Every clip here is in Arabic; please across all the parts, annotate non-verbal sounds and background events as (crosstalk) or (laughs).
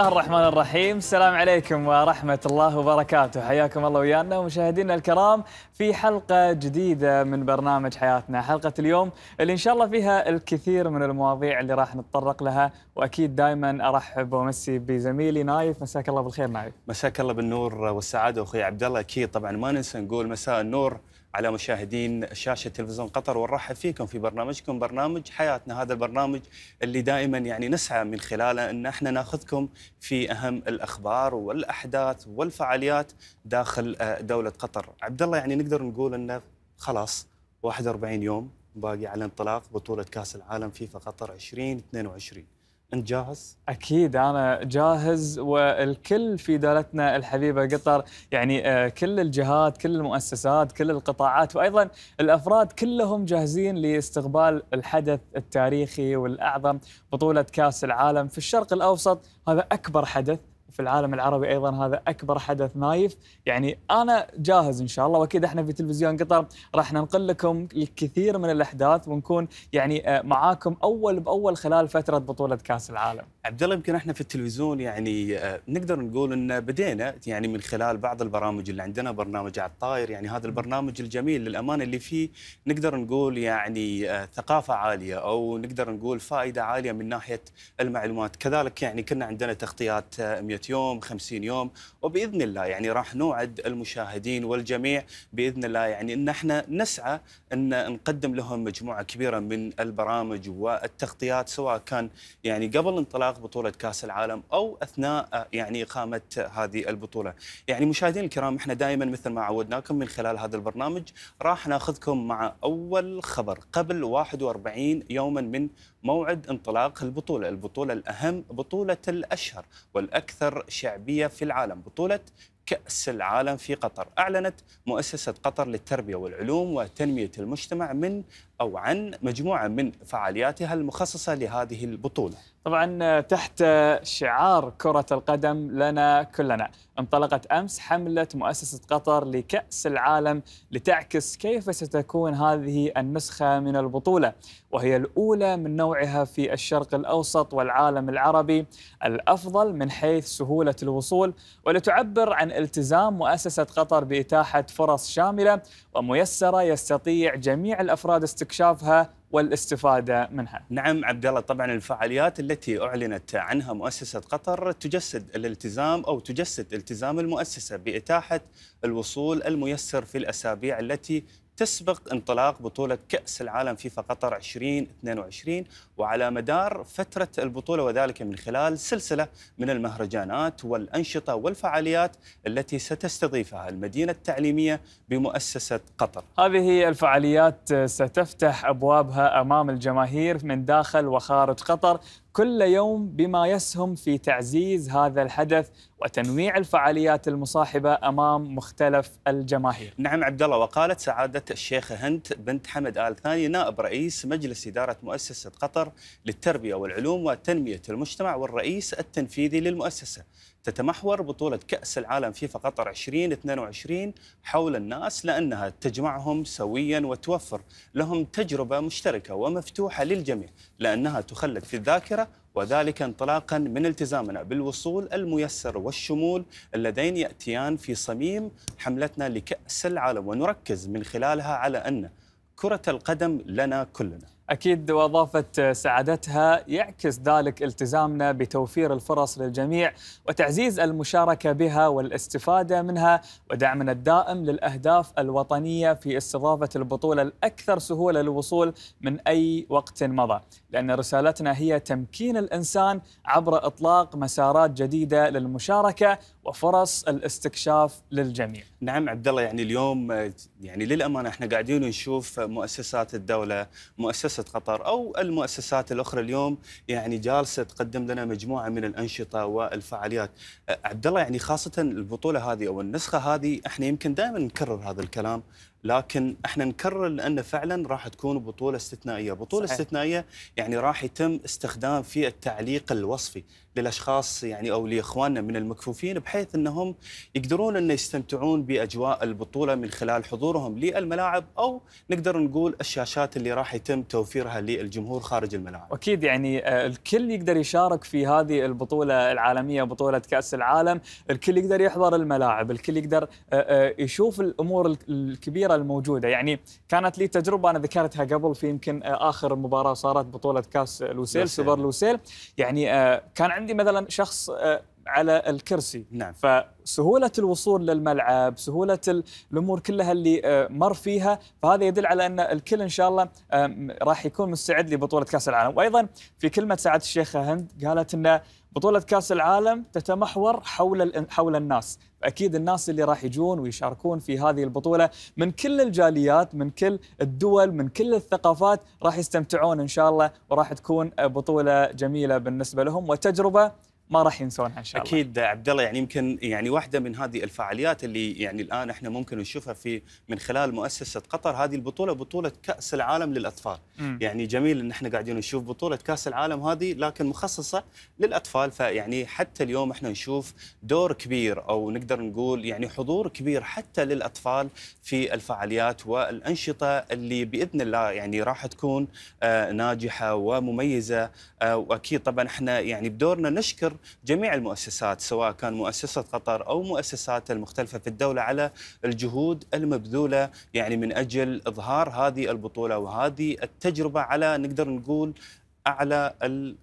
الله الرحمن الرحيم السلام عليكم ورحمة الله وبركاته حياكم الله ويانا ومشاهدينا الكرام في حلقة جديدة من برنامج حياتنا حلقة اليوم اللي إن شاء الله فيها الكثير من المواضيع اللي راح نتطرق لها وأكيد دائما أرحب وأمسي بزميلي نايف مساك الله بالخير نايف مساك الله بالنور والسعادة أخوي عبد الله أكيد طبعا ما ننسى نقول مساء النور على مشاهدين شاشه تلفزيون قطر ونرحب فيكم في برنامجكم برنامج حياتنا هذا البرنامج اللي دائما يعني نسعى من خلاله ان احنا ناخذكم في اهم الاخبار والاحداث والفعاليات داخل آه، دوله قطر عبد الله يعني نقدر نقول انه خلاص 41 يوم باقي على انطلاق بطوله كاس العالم فيفا قطر 2022 انت جاهز؟ اكيد انا جاهز والكل في دولتنا الحبيبه قطر يعني آه، كل الجهات، كل المؤسسات، كل القطاعات وايضا الافراد كلهم جاهزين لاستقبال الحدث التاريخي والاعظم بطوله كاس العالم في الشرق الاوسط، هذا اكبر حدث في العالم العربي ايضا هذا اكبر حدث نايف يعني انا جاهز ان شاء الله واكيد احنا في تلفزيون قطر راح ننقل لكم الكثير من الاحداث ونكون يعني آه، معاكم اول باول خلال فتره بطوله كاس العالم عبد الله يمكن احنا في التلفزيون يعني آه، نقدر نقول ان بدينا يعني من خلال بعض البرامج اللي عندنا برنامج على الطاير يعني هذا البرنامج الجميل للامانه اللي فيه نقدر نقول يعني آه، ثقافه عاليه او نقدر نقول فائده عاليه من ناحيه المعلومات كذلك يعني كنا عندنا تغطيات 100 يوم 50 يوم وباذن الله يعني راح نوعد المشاهدين والجميع باذن الله يعني ان احنا نسعى ان نقدم لهم مجموعه كبيره من البرامج والتغطيات سواء كان يعني قبل انطلاق بطوله كاس العالم او اثناء يعني اقامه هذه البطوله. يعني مشاهدينا الكرام احنا دائما مثل ما عودناكم من خلال هذا البرنامج راح ناخذكم مع اول خبر قبل 41 يوما من موعد انطلاق البطولة البطولة الأهم بطولة الأشهر والأكثر شعبية في العالم بطولة كأس العالم في قطر أعلنت مؤسسة قطر للتربية والعلوم وتنمية المجتمع من أو عن مجموعة من فعالياتها المخصصة لهذه البطولة طبعا تحت شعار كرة القدم لنا كلنا انطلقت أمس حملة مؤسسة قطر لكأس العالم لتعكس كيف ستكون هذه النسخة من البطولة وهي الأولى من نوعها في الشرق الأوسط والعالم العربي الأفضل من حيث سهولة الوصول ولتعبر عن التزام مؤسسة قطر بإتاحة فرص شاملة وميسرة يستطيع جميع الأفراد استكمال استكشافها والاستفاده منها. نعم عبد الله طبعا الفعاليات التي اعلنت عنها مؤسسه قطر تجسد الالتزام او تجسد التزام المؤسسه باتاحه الوصول الميسر في الاسابيع التي تسبق انطلاق بطولة كأس العالم فيفا قطر 2022 وعلى مدار فترة البطولة وذلك من خلال سلسلة من المهرجانات والأنشطة والفعاليات التي ستستضيفها المدينة التعليمية بمؤسسة قطر هذه الفعاليات ستفتح أبوابها أمام الجماهير من داخل وخارج قطر كل يوم بما يسهم في تعزيز هذا الحدث وتنويع الفعاليات المصاحبه امام مختلف الجماهير. نعم عبد الله وقالت سعاده الشيخه هند بنت حمد ال ثاني نائب رئيس مجلس اداره مؤسسه قطر للتربيه والعلوم وتنميه المجتمع والرئيس التنفيذي للمؤسسه تتمحور بطولة كأس العالم فيفا قطر 2022 حول الناس لأنها تجمعهم سويا وتوفر لهم تجربة مشتركة ومفتوحة للجميع لأنها تخلد في الذاكرة وذلك انطلاقا من التزامنا بالوصول الميسر والشمول اللذين يأتيان في صميم حملتنا لكأس العالم ونركز من خلالها على أن كرة القدم لنا كلنا أكيد وأضافة سعادتها يعكس ذلك التزامنا بتوفير الفرص للجميع وتعزيز المشاركة بها والاستفادة منها ودعمنا الدائم للأهداف الوطنية في استضافة البطولة الأكثر سهولة للوصول من أي وقت مضى لأن رسالتنا هي تمكين الإنسان عبر إطلاق مسارات جديدة للمشاركة وفرص الاستكشاف للجميع نعم عبد الله يعني اليوم يعني للامانه احنا قاعدين نشوف مؤسسات الدوله، مؤسسه قطر او المؤسسات الاخرى اليوم يعني جالسه تقدم لنا مجموعه من الانشطه والفعاليات. عبد الله يعني خاصه البطوله هذه او النسخه هذه احنا يمكن دائما نكرر هذا الكلام لكن احنا نكرر لان فعلا راح تكون بطوله استثنائيه، بطوله صحيح. استثنائيه يعني راح يتم استخدام في التعليق الوصفي، للاشخاص يعني او لاخواننا من المكفوفين بحيث انهم يقدرون ان يستمتعون باجواء البطوله من خلال حضورهم للملاعب او نقدر نقول الشاشات اللي راح يتم توفيرها للجمهور خارج الملاعب. اكيد يعني آه، الكل يقدر يشارك في هذه البطوله العالميه بطوله كاس العالم، الكل يقدر يحضر الملاعب، الكل يقدر آه، آه، يشوف الامور الكبيره الموجوده، يعني كانت لي تجربه انا ذكرتها قبل في يمكن اخر مباراه صارت بطوله كاس لوسيل سوبر لوسيل، يعني كان عندي مثلا شخص آه، على الكرسي نعم. فسهولة الوصول للملعب سهولة الأمور كلها اللي آه، مر فيها فهذا يدل على أن الكل إن شاء الله راح يكون مستعد لبطولة كأس العالم وأيضا في كلمة سعادة الشيخة هند قالت أن بطولة كأس العالم تتمحور حول حول الناس اكيد الناس اللي راح يجون ويشاركون في هذه البطوله من كل الجاليات من كل الدول من كل الثقافات راح يستمتعون ان شاء الله وراح تكون بطوله جميله بالنسبه لهم وتجربه ما راح ينسونها ان شاء الله اكيد عبد الله يعني يمكن يعني واحده من هذه الفعاليات اللي يعني الان احنا ممكن نشوفها في من خلال مؤسسه قطر هذه البطوله بطوله كاس العالم للاطفال م. يعني جميل ان احنا قاعدين نشوف بطوله كاس العالم هذه لكن مخصصه للاطفال فيعني حتى اليوم احنا نشوف دور كبير او نقدر نقول يعني حضور كبير حتى للاطفال في الفعاليات والانشطه اللي باذن الله يعني راح تكون آه، ناجحه ومميزه آه، واكيد طبعا احنا يعني بدورنا نشكر جميع المؤسسات سواء كان مؤسسة قطر أو مؤسسات المختلفة في الدولة على الجهود المبذولة يعني من أجل إظهار هذه البطولة وهذه التجربة على نقدر نقول اعلى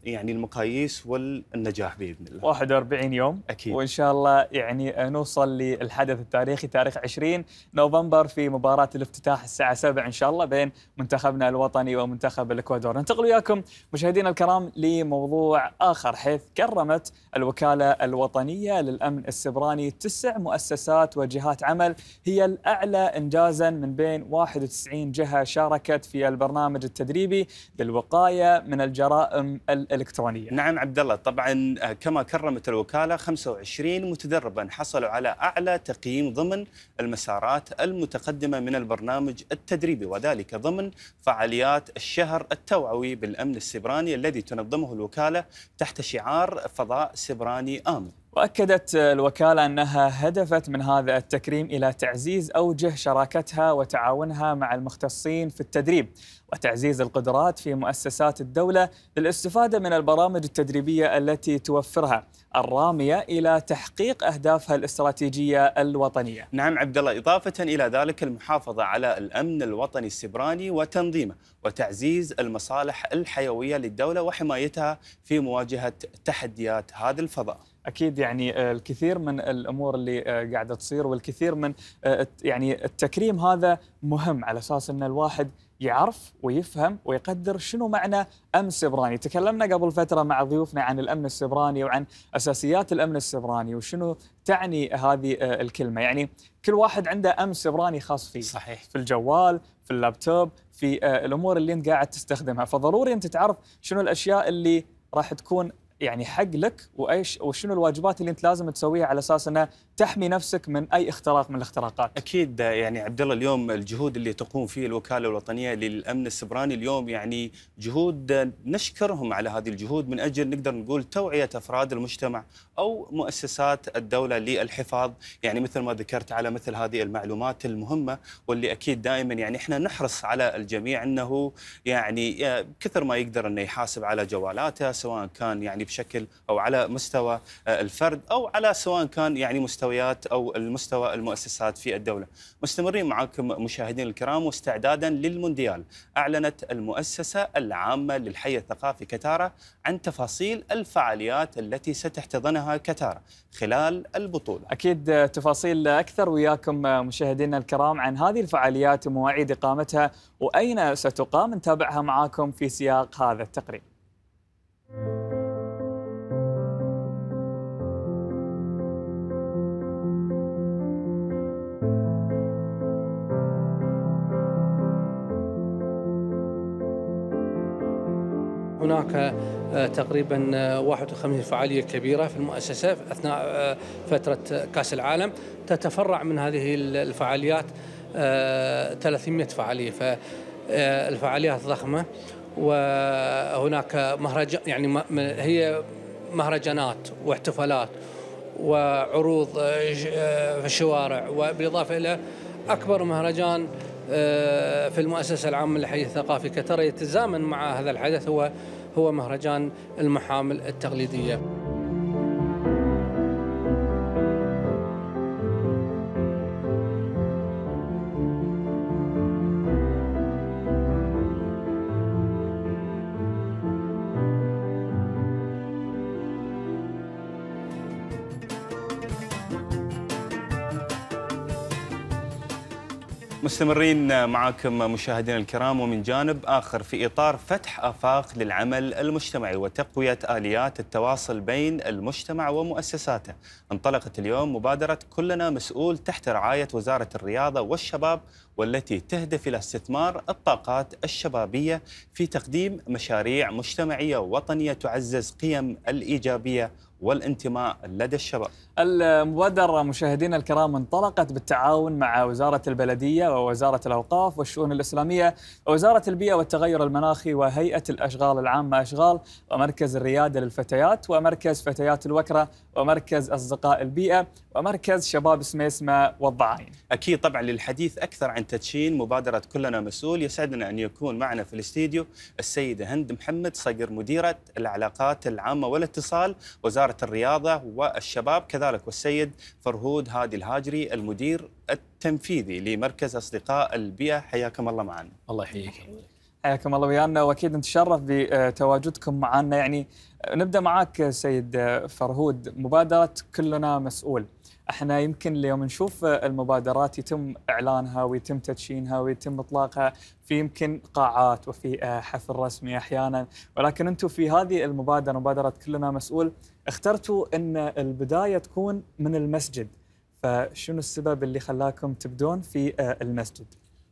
يعني المقاييس والنجاح باذن الله 41 يوم اكيد وان شاء الله يعني نوصل للحدث التاريخي تاريخ 20 نوفمبر في مباراه الافتتاح الساعه 7 ان شاء الله بين منتخبنا الوطني ومنتخب الاكوادور ننتقل وياكم مشاهدينا الكرام لموضوع اخر حيث كرمت الوكاله الوطنيه للامن السبراني تسع مؤسسات وجهات عمل هي الاعلى انجازا من بين 91 جهه شاركت في البرنامج التدريبي للوقايه من الجرائم الالكترونيه. نعم عبد الله طبعا آه، كما كرمت الوكاله 25 متدربا حصلوا على اعلى تقييم ضمن المسارات المتقدمه من البرنامج التدريبي وذلك ضمن فعاليات الشهر التوعوي بالامن السبراني الذي تنظمه الوكاله تحت شعار فضاء سبراني امن. وأكدت الوكالة أنها هدفت من هذا التكريم إلى تعزيز أوجه شراكتها وتعاونها مع المختصين في التدريب وتعزيز القدرات في مؤسسات الدولة للاستفادة من البرامج التدريبية التي توفرها الرامية إلى تحقيق أهدافها الاستراتيجية الوطنية نعم عبد الله إضافة إلى ذلك المحافظة على الأمن الوطني السبراني وتنظيمه وتعزيز المصالح الحيوية للدولة وحمايتها في مواجهة تحديات هذا الفضاء اكيد يعني آه، الكثير من الامور اللي آه، قاعده تصير والكثير من آه، يعني التكريم هذا مهم على اساس ان الواحد يعرف ويفهم ويقدر شنو معنى امن سبراني، تكلمنا قبل فتره مع ضيوفنا عن الامن السبراني وعن اساسيات الامن السبراني وشنو تعني هذه الكلمه، يعني كل واحد عنده امن سبراني خاص فيه صحيح في الجوال، في اللابتوب، في الامور اللي انت قاعد تستخدمها، فضروري انت تعرف شنو الاشياء اللي راح تكون يعني حق لك وايش وشنو الواجبات اللي انت لازم تسويها على اساس انها تحمي نفسك من اي اختراق من الاختراقات. اكيد يعني عبد الله اليوم الجهود اللي تقوم فيه الوكاله الوطنيه للامن السبراني اليوم يعني جهود نشكرهم على هذه الجهود من اجل نقدر نقول توعيه افراد المجتمع او مؤسسات الدوله للحفاظ يعني مثل ما ذكرت على مثل هذه المعلومات المهمه واللي اكيد دائما يعني احنا نحرص على الجميع انه يعني آه، كثر ما يقدر انه يحاسب على جوالاته سواء كان يعني بشكل او على مستوى آه، الفرد او على سواء كان يعني مستويات او المستوى المؤسسات في الدوله. مستمرين معكم مشاهدين الكرام واستعدادا للمونديال، اعلنت المؤسسه العامه للحي الثقافي كتاره عن تفاصيل الفعاليات التي ستحتضنها كتاره خلال البطوله. اكيد آه، تفاصيل اكثر وياكم آه، مشاهدينا الكرام عن هذه الفعاليات ومواعيد اقامتها واين ستقام نتابعها معاكم في سياق هذا التقرير. هناك آه، تقريبا 51 آه، فعاليه كبيره في المؤسسه اثناء آه، فتره كاس العالم تتفرع من هذه الفعاليات 300 فعاليه فالفعاليات ضخمه وهناك مهرجان يعني هي مهرجانات واحتفالات وعروض في الشوارع وبالاضافه الى اكبر مهرجان آه، في المؤسسة العامة للحي الثقافي كترى يتزامن مع هذا الحدث هو هو مهرجان المحامل التقليديه مستمرين معاكم مشاهدينا الكرام ومن جانب آخر في إطار فتح آفاق للعمل المجتمعي وتقوية آليات التواصل بين المجتمع ومؤسساته انطلقت اليوم مبادرة كلنا مسؤول تحت رعاية وزارة الرياضة والشباب والتي تهدف إلى استثمار الطاقات الشبابية في تقديم مشاريع مجتمعية وطنية تعزز قيم الإيجابية والانتماء لدى الشباب. المبادره مشاهدينا الكرام انطلقت بالتعاون مع وزاره البلديه ووزاره الاوقاف والشؤون الاسلاميه ووزاره البيئه والتغير المناخي وهيئه الاشغال العامه اشغال ومركز الرياده للفتيات ومركز فتيات الوكره ومركز اصدقاء البيئه ومركز شباب سميسمه والضعاين. اكيد طبعا للحديث اكثر عن تدشين مبادره كلنا مسؤول يسعدنا ان يكون معنا في الاستديو السيده هند محمد صقر مديره العلاقات العامه والاتصال وزاره وزارة الرياضة والشباب كذلك والسيد فرهود هادي الهاجري المدير التنفيذي لمركز أصدقاء البيئة حياكم الله معنا الله يحييك حياكم الله ويانا واكيد نتشرف بتواجدكم معنا يعني نبدا معك سيد فرهود مبادره كلنا مسؤول احنا يمكن اليوم نشوف المبادرات يتم اعلانها ويتم تدشينها ويتم اطلاقها في يمكن قاعات وفي آه، حفل رسمي احيانا ولكن انتم في هذه المبادره مبادره كلنا مسؤول اخترتوا ان البدايه تكون من المسجد فشنو السبب اللي خلاكم تبدون في آه، المسجد؟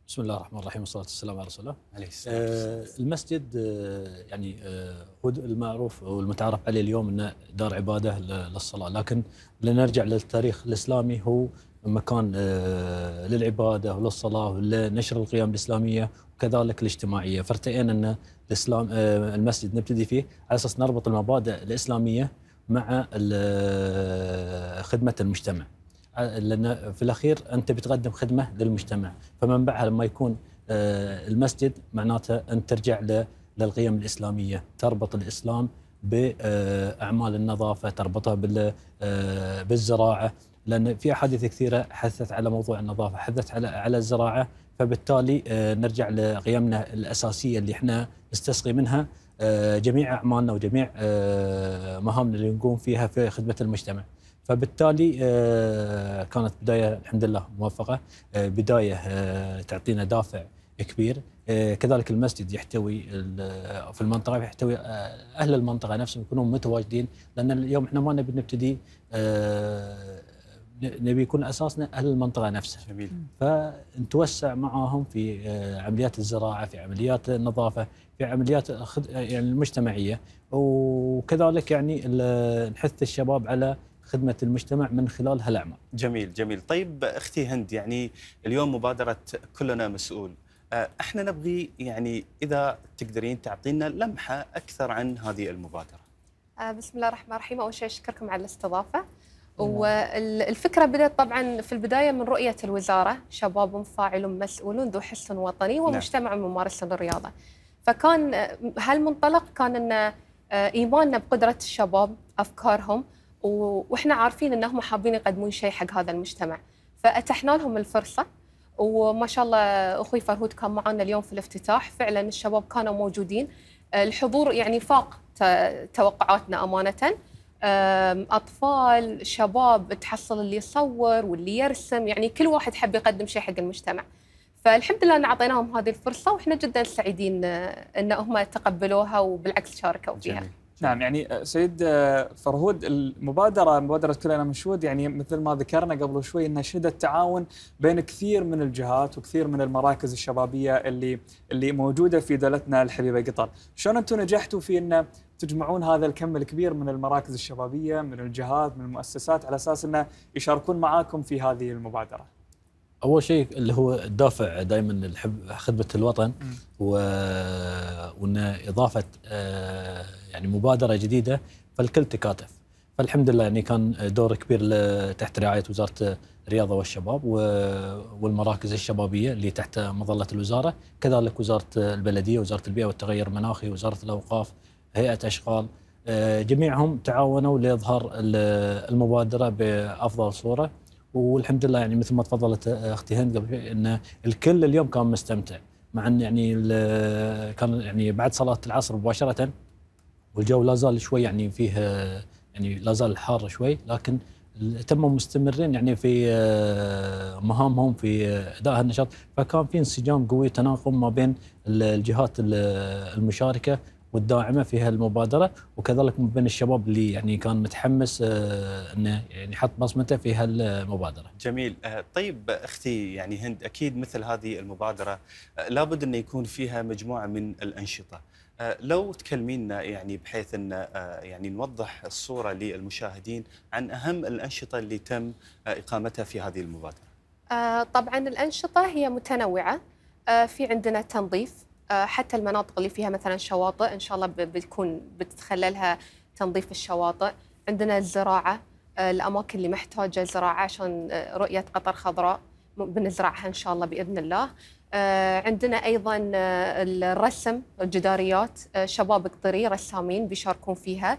بسم الله الرحمن الرحيم والصلاة والسلام على رسول الله. عليه السلام. آه المسجد آه يعني آه المعروف والمتعارف عليه اليوم انه دار عبادة للصلاة، لكن لنرجع للتاريخ الإسلامي هو مكان آه للعبادة وللصلاة ولنشر القيم الإسلامية وكذلك الاجتماعية، فارتئينا ان الإسلام آه المسجد نبتدي فيه على أساس نربط المبادئ الإسلامية مع آه، خدمة المجتمع. آه، لان في الاخير انت بتقدم خدمه للمجتمع فمنبعها لما يكون آه، المسجد معناته ان ترجع للقيم الاسلاميه تربط الاسلام باعمال آه، النظافه تربطها بالزراعه لان في احاديث كثيره حثت على موضوع النظافه حثت على على الزراعه فبالتالي نرجع لقيمنا الاساسيه اللي احنا نستسقي منها آه، جميع اعمالنا وجميع آه، مهامنا اللي نقوم فيها في خدمه المجتمع. فبالتالي آه، كانت بدايه الحمد لله موفقه، بدايه تعطينا دافع كبير كذلك المسجد يحتوي في المنطقه يحتوي اهل المنطقه نفسهم يكونون متواجدين لان اليوم احنا ما نبي نبتدي نبي يكون اساسنا اهل المنطقه نفسها جميل فنتوسع معاهم في آه، عمليات الزراعه في عمليات النظافه في عمليات يعني المجتمعيه وكذلك يعني نحث الشباب على خدمة المجتمع من خلال هالأعمال جميل جميل طيب أختي هند يعني اليوم مبادرة كلنا مسؤول آه، احنا نبغي يعني اذا تقدرين تعطينا لمحه اكثر عن هذه المبادره. آه، بسم الله الرحمن الرحيم، اول شيء اشكركم على الاستضافه. نعم. والفكرة بدأت طبعا في البداية من رؤية الوزارة شباب فاعل مسؤول ذو حس وطني نعم. ومجتمع ممارس للرياضة فكان هالمنطلق كان أن آه، إيماننا بقدرة الشباب أفكارهم وإحنا عارفين أنهم حابين يقدمون شيء حق هذا المجتمع فأتحنا لهم الفرصة وما شاء الله أخوي فرهود كان معنا اليوم في الافتتاح فعلا الشباب كانوا موجودين آه، الحضور يعني فاق توقعاتنا أمانةً اطفال شباب تحصل اللي يصور واللي يرسم يعني كل واحد حب يقدم شيء حق المجتمع فالحمد لله ان اعطيناهم هذه الفرصه واحنا جدا سعيدين أه، ان هم تقبلوها وبالعكس شاركوا فيها جميل. نعم يعني أه، سيد أه، فرهود المبادره مبادره كلنا مشهود يعني مثل ما ذكرنا قبل شوي انها شهدت تعاون بين كثير من الجهات وكثير من المراكز الشبابيه اللي اللي موجوده في دولتنا الحبيبه قطر، شلون انتم نجحتوا في ان تجمعون هذا الكم الكبير من المراكز الشبابيه من الجهات من المؤسسات على اساس انه يشاركون معاكم في هذه المبادره اول شيء اللي هو الدافع دائما خدمه الوطن و... وان اضافه آه، يعني مبادره جديده فالكل تكاتف فالحمد لله يعني كان دور كبير تحت رعايه وزاره الرياضه والشباب والمراكز الشبابيه اللي تحت مظله الوزاره كذلك وزاره البلديه وزاره البيئه والتغير المناخي وزاره الاوقاف هيئه اشغال آه، جميعهم تعاونوا لاظهار المبادره بافضل صوره والحمد لله يعني مثل ما تفضلت اختي هند قبل شوي ان الكل اليوم كان مستمتع مع ان يعني كان يعني بعد صلاه العصر مباشره والجو لا زال شوي يعني فيه يعني لا زال حار شوي لكن تموا مستمرين يعني في آه، مهامهم في آه، اداء النشاط فكان في انسجام قوي تناغم ما بين الجهات المشاركه والداعمه في هالمبادره وكذلك من بين الشباب اللي يعني كان متحمس آه، انه يعني يحط بصمته في هالمبادره. جميل آه، طيب اختي يعني هند اكيد مثل هذه المبادره آه، لابد انه يكون فيها مجموعه من الانشطه. لو تكلمينا يعني بحيث ان يعني نوضح الصوره للمشاهدين عن اهم الانشطه اللي تم اقامتها في هذه المبادره. طبعا الانشطه هي متنوعه في عندنا تنظيف آه، حتى المناطق اللي فيها مثلا شواطئ ان شاء الله بتكون بتتخللها تنظيف الشواطئ عندنا الزراعه آه، الاماكن اللي محتاجه زراعه عشان آه، رؤيه قطر خضراء بنزرعها ان شاء الله باذن الله عندنا ايضا الرسم الجداريات شباب قطري رسامين بيشاركون فيها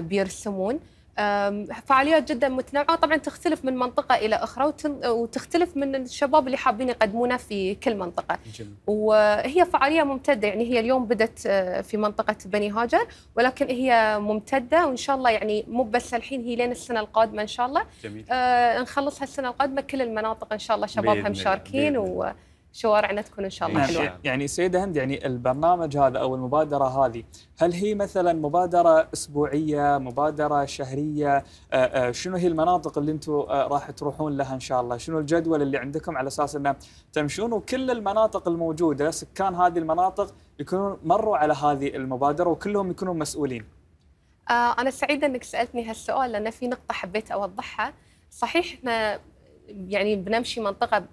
بيرسمون فعاليات جدا متنوعه آه، طبعا تختلف من منطقه الى اخرى وتختلف من الشباب اللي حابين يقدمونه في كل منطقه جميل. وهي فعاليه ممتده يعني هي اليوم بدت آه، في منطقه بني هاجر ولكن هي ممتده وان شاء الله يعني مو بس الحين هي لين السنه القادمه ان شاء الله جميل. آه نخلصها السنه القادمه كل المناطق ان شاء الله شبابها مشاركين و شوارعنا تكون ان شاء الله يعني حلوه. يعني سيده هند يعني البرنامج هذا او المبادره هذه، هل هي مثلا مبادره اسبوعيه، مبادره شهريه، آه، آه، شنو هي المناطق اللي انتم آه، راح تروحون لها ان شاء الله؟ شنو الجدول اللي عندكم على اساس انه تمشون وكل المناطق الموجوده سكان هذه المناطق يكونون مروا على هذه المبادره وكلهم يكونون مسؤولين. آه انا سعيده انك سالتني هالسؤال لان في نقطه حبيت اوضحها، صحيح احنا يعني بنمشي منطقه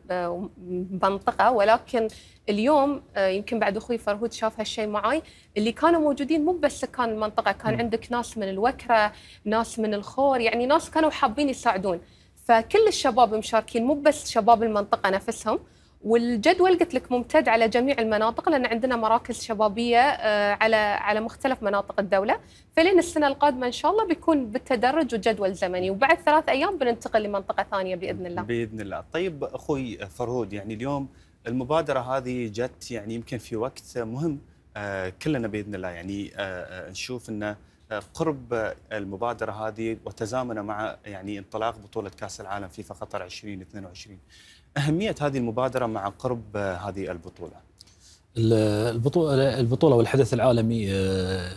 بمنطقه آه، ولكن اليوم آه، يمكن بعد اخوي فرهود شاف هالشيء معي اللي كانوا موجودين مو بس سكان المنطقه كان م. عندك ناس من الوكره ناس من الخور يعني ناس كانوا حابين يساعدون فكل الشباب مشاركين مو بس شباب المنطقه نفسهم والجدول قلت لك ممتد على جميع المناطق لان عندنا مراكز شبابيه آه، على على مختلف مناطق الدوله فلين السنه القادمه ان شاء الله بيكون بالتدرج وجدول زمني وبعد ثلاث ايام بننتقل لمنطقه ثانيه باذن الله باذن الله طيب اخوي فرهود يعني اليوم المبادره هذه جت يعني يمكن في وقت مهم آه، كلنا باذن الله يعني آه، نشوف انه قرب المبادره هذه وتزامنه مع يعني انطلاق بطوله كاس العالم فيفا قطر 2022 اهميه هذه المبادره مع قرب هذه البطوله البطوله البطوله والحدث العالمي آه،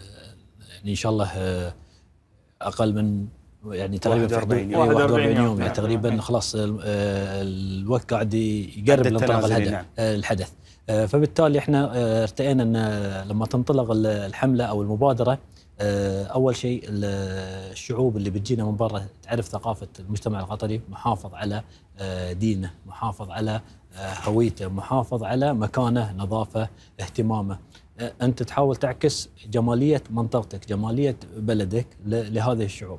يعني ان شاء الله آه، اقل من يعني تقريبا 41 يوم يعني تقريبا نعم. خلاص آه، الوقت قاعد يقرب لانطلاق الهدف نعم. الحدث فبالتالي احنا ارتئينا ان لما تنطلق الحمله او المبادره آه، اول شيء الشعوب اللي بتجينا من برا تعرف ثقافه المجتمع القطري محافظ على آه، دينه محافظ على آه، هويته محافظ على مكانه نظافه اهتمامه انت تحاول تعكس جماليه منطقتك جماليه بلدك لهذه الشعوب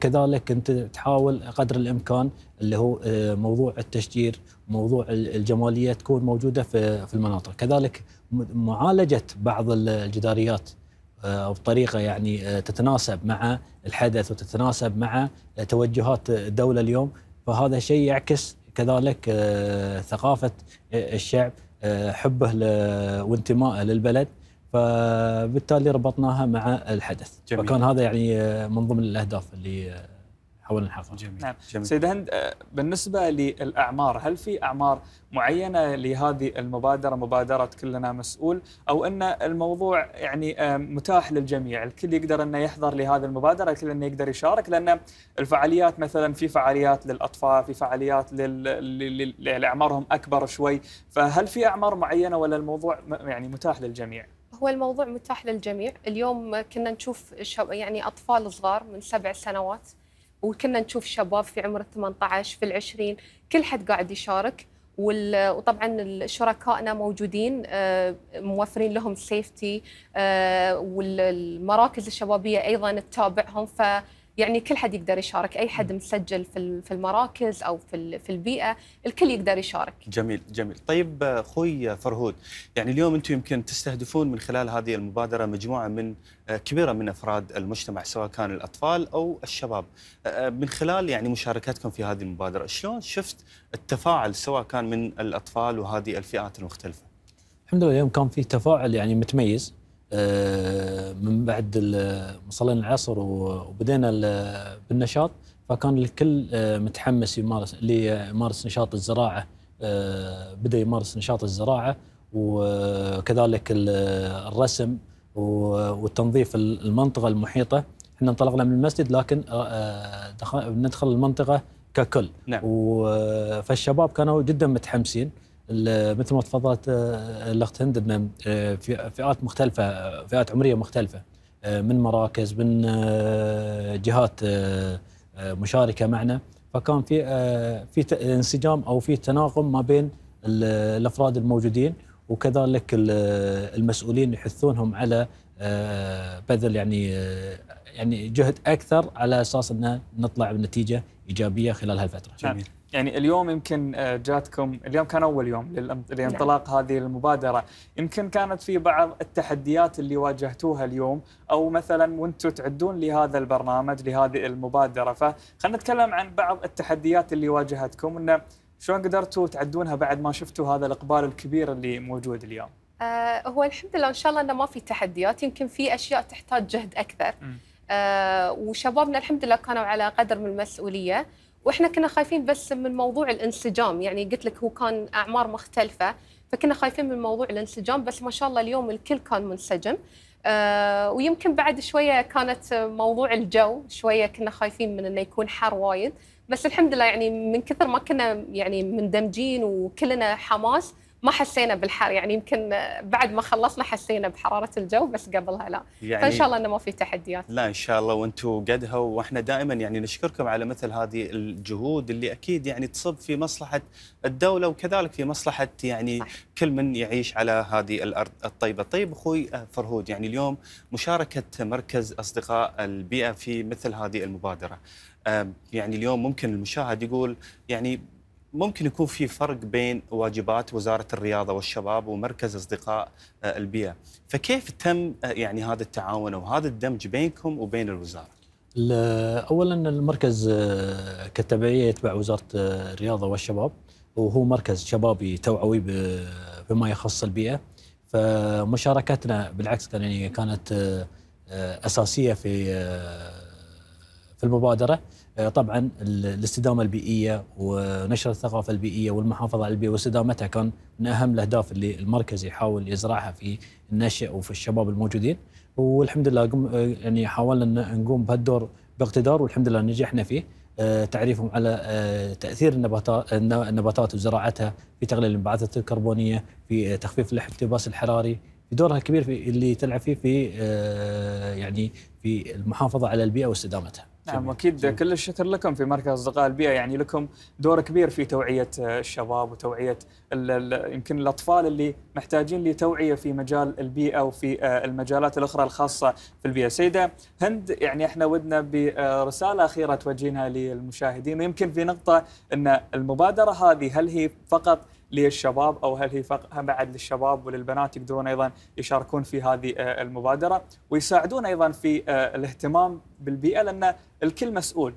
كذلك انت تحاول قدر الامكان اللي هو موضوع التشجير موضوع الجماليه تكون موجوده في المناطق كذلك معالجه بعض الجداريات آه، بطريقه يعني آه، تتناسب مع الحدث وتتناسب مع توجهات الدوله اليوم فهذا شيء يعكس كذلك آه، ثقافه الشعب حبه وانتمائه للبلد فبالتالي ربطناها مع الحدث جميل. فكان هذا يعني من ضمن الاهداف اللي حول الحظر جميل. نعم جميل. سيد هند آه، بالنسبة للأعمار هل في أعمار معينة لهذه المبادرة مبادرة كلنا مسؤول أو أن الموضوع يعني آه، متاح للجميع الكل يقدر أنه يحضر لهذه المبادرة الكل أنه يقدر يشارك لأن الفعاليات مثلا في فعاليات للأطفال في فعاليات لأعمارهم أكبر شوي فهل في أعمار معينة ولا الموضوع يعني متاح للجميع؟ هو الموضوع متاح للجميع اليوم كنا نشوف يعني أطفال صغار من سبع سنوات وكنا نشوف شباب في عمر 18 في العشرين كل حد قاعد يشارك وطبعا شركائنا موجودين آه، موفرين لهم سيفتي آه، والمراكز الشبابيه ايضا تتابعهم ف يعني كل حد يقدر يشارك اي حد مسجل في في المراكز او في في البيئه الكل يقدر يشارك جميل جميل طيب اخوي فرهود يعني اليوم انتم يمكن تستهدفون من خلال هذه المبادره مجموعه من آه، كبيره من افراد المجتمع سواء كان الاطفال او الشباب آه، آه، من خلال يعني مشاركتكم في هذه المبادره شلون شفت التفاعل سواء كان من الاطفال وهذه الفئات المختلفه الحمد لله اليوم كان في تفاعل يعني متميز آه، من بعد صلينا العصر وبدينا بالنشاط فكان الكل آه، متحمس يمارس اللي يمارس نشاط الزراعه آه، بدا يمارس نشاط الزراعه وكذلك الرسم وتنظيف المنطقه المحيطه احنا انطلقنا من المسجد لكن ندخل المنطقه ككل نعم. فالشباب كانوا جدا متحمسين مثل ما تفضلت آه، الاخت هند ان آه، فئات مختلفه آه، فئات عمريه مختلفه من مراكز من جهات مشاركه معنا فكان في في انسجام او في تناغم ما بين الافراد الموجودين وكذلك المسؤولين يحثونهم على بذل يعني يعني جهد اكثر على اساس ان نطلع بنتيجه ايجابيه خلال هالفتره. جميل. يعني اليوم يمكن آه، جاتكم اليوم كان اول يوم نعم. لانطلاق نعم. هذه المبادره يمكن كانت في بعض التحديات اللي واجهتوها اليوم او مثلا وانتم تعدون لهذا البرنامج لهذه المبادره فخلنا نتكلم عن بعض التحديات اللي واجهتكم انه شلون قدرتوا تعدونها بعد ما شفتوا هذا الاقبال الكبير اللي موجود اليوم آه هو الحمد لله ان شاء الله انه ما في تحديات يمكن في اشياء تحتاج جهد اكثر آه وشبابنا الحمد لله كانوا على قدر من المسؤوليه واحنا كنا خايفين بس من موضوع الانسجام يعني قلت لك هو كان اعمار مختلفه فكنا خايفين من موضوع الانسجام بس ما شاء الله اليوم الكل كان منسجم آه ويمكن بعد شويه كانت موضوع الجو شويه كنا خايفين من انه يكون حر وايد بس الحمد لله يعني من كثر ما كنا يعني مندمجين وكلنا حماس ما حسينا بالحر يعني يمكن بعد ما خلصنا حسينا بحراره الجو بس قبلها لا يعني فان شاء الله انه ما في تحديات لا ان شاء الله وانتم قدها واحنا دائما يعني نشكركم على مثل هذه الجهود اللي اكيد يعني تصب في مصلحه الدوله وكذلك في مصلحه يعني صح. كل من يعيش على هذه الارض الطيبه طيب اخوي فرهود يعني اليوم مشاركه مركز اصدقاء البيئه في مثل هذه المبادره يعني اليوم ممكن المشاهد يقول يعني ممكن يكون في فرق بين واجبات وزاره الرياضه والشباب ومركز اصدقاء آه، البيئه، فكيف تم آه، يعني هذا التعاون او هذا الدمج بينكم وبين الوزاره؟ اولا المركز آه، كتبعيه يتبع وزاره الرياضه والشباب وهو مركز شبابي توعوي بما يخص البيئه فمشاركتنا بالعكس كان يعني كانت اساسيه في في المبادره آه، طبعا الاستدامه البيئيه ونشر الثقافه البيئيه والمحافظه على البيئه واستدامتها كان من اهم الاهداف اللي المركز يحاول يزرعها في النشأ وفي الشباب الموجودين والحمد لله آه، يعني حاولنا ان نقوم بهالدور باقتدار والحمد لله نجحنا فيه آه، تعريفهم على تاثير النباتات النباتات وزراعتها في تقليل الانبعاثات الكربونيه في تخفيف الاحتباس الحراري في دورها الكبير في اللي تلعب فيه في يعني في المحافظه على البيئه واستدامتها نعم اكيد كل الشكر لكم في مركز اصدقاء البيئه يعني لكم دور كبير في توعيه الشباب وتوعيه يمكن الاطفال اللي محتاجين لتوعيه في مجال البيئه وفي آه، المجالات الاخرى الخاصه في البيئه. سيده هند يعني احنا ودنا برساله اخيره توجهينها للمشاهدين ويمكن في نقطه ان المبادره هذه هل هي فقط للشباب او هل هي فقط بعد للشباب وللبنات يقدرون ايضا يشاركون في هذه آه، المبادره ويساعدون ايضا في آه، الاهتمام بالبيئه لان الكل مسؤول.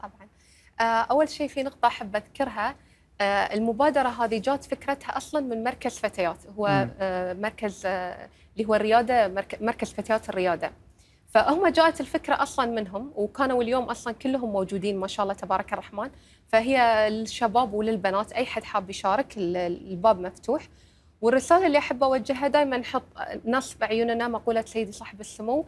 طبعا آه، اول شيء في نقطه احب اذكرها المبادرة هذه جات فكرتها أصلا من مركز فتيات هو مركز اللي هو الريادة مركز فتيات الريادة فهم جاءت الفكره اصلا منهم وكانوا اليوم اصلا كلهم موجودين ما شاء الله تبارك الرحمن فهي للشباب وللبنات اي حد حاب يشارك الباب مفتوح والرساله اللي احب اوجهها دائما نحط نصب اعيننا مقوله سيدي صاحب السمو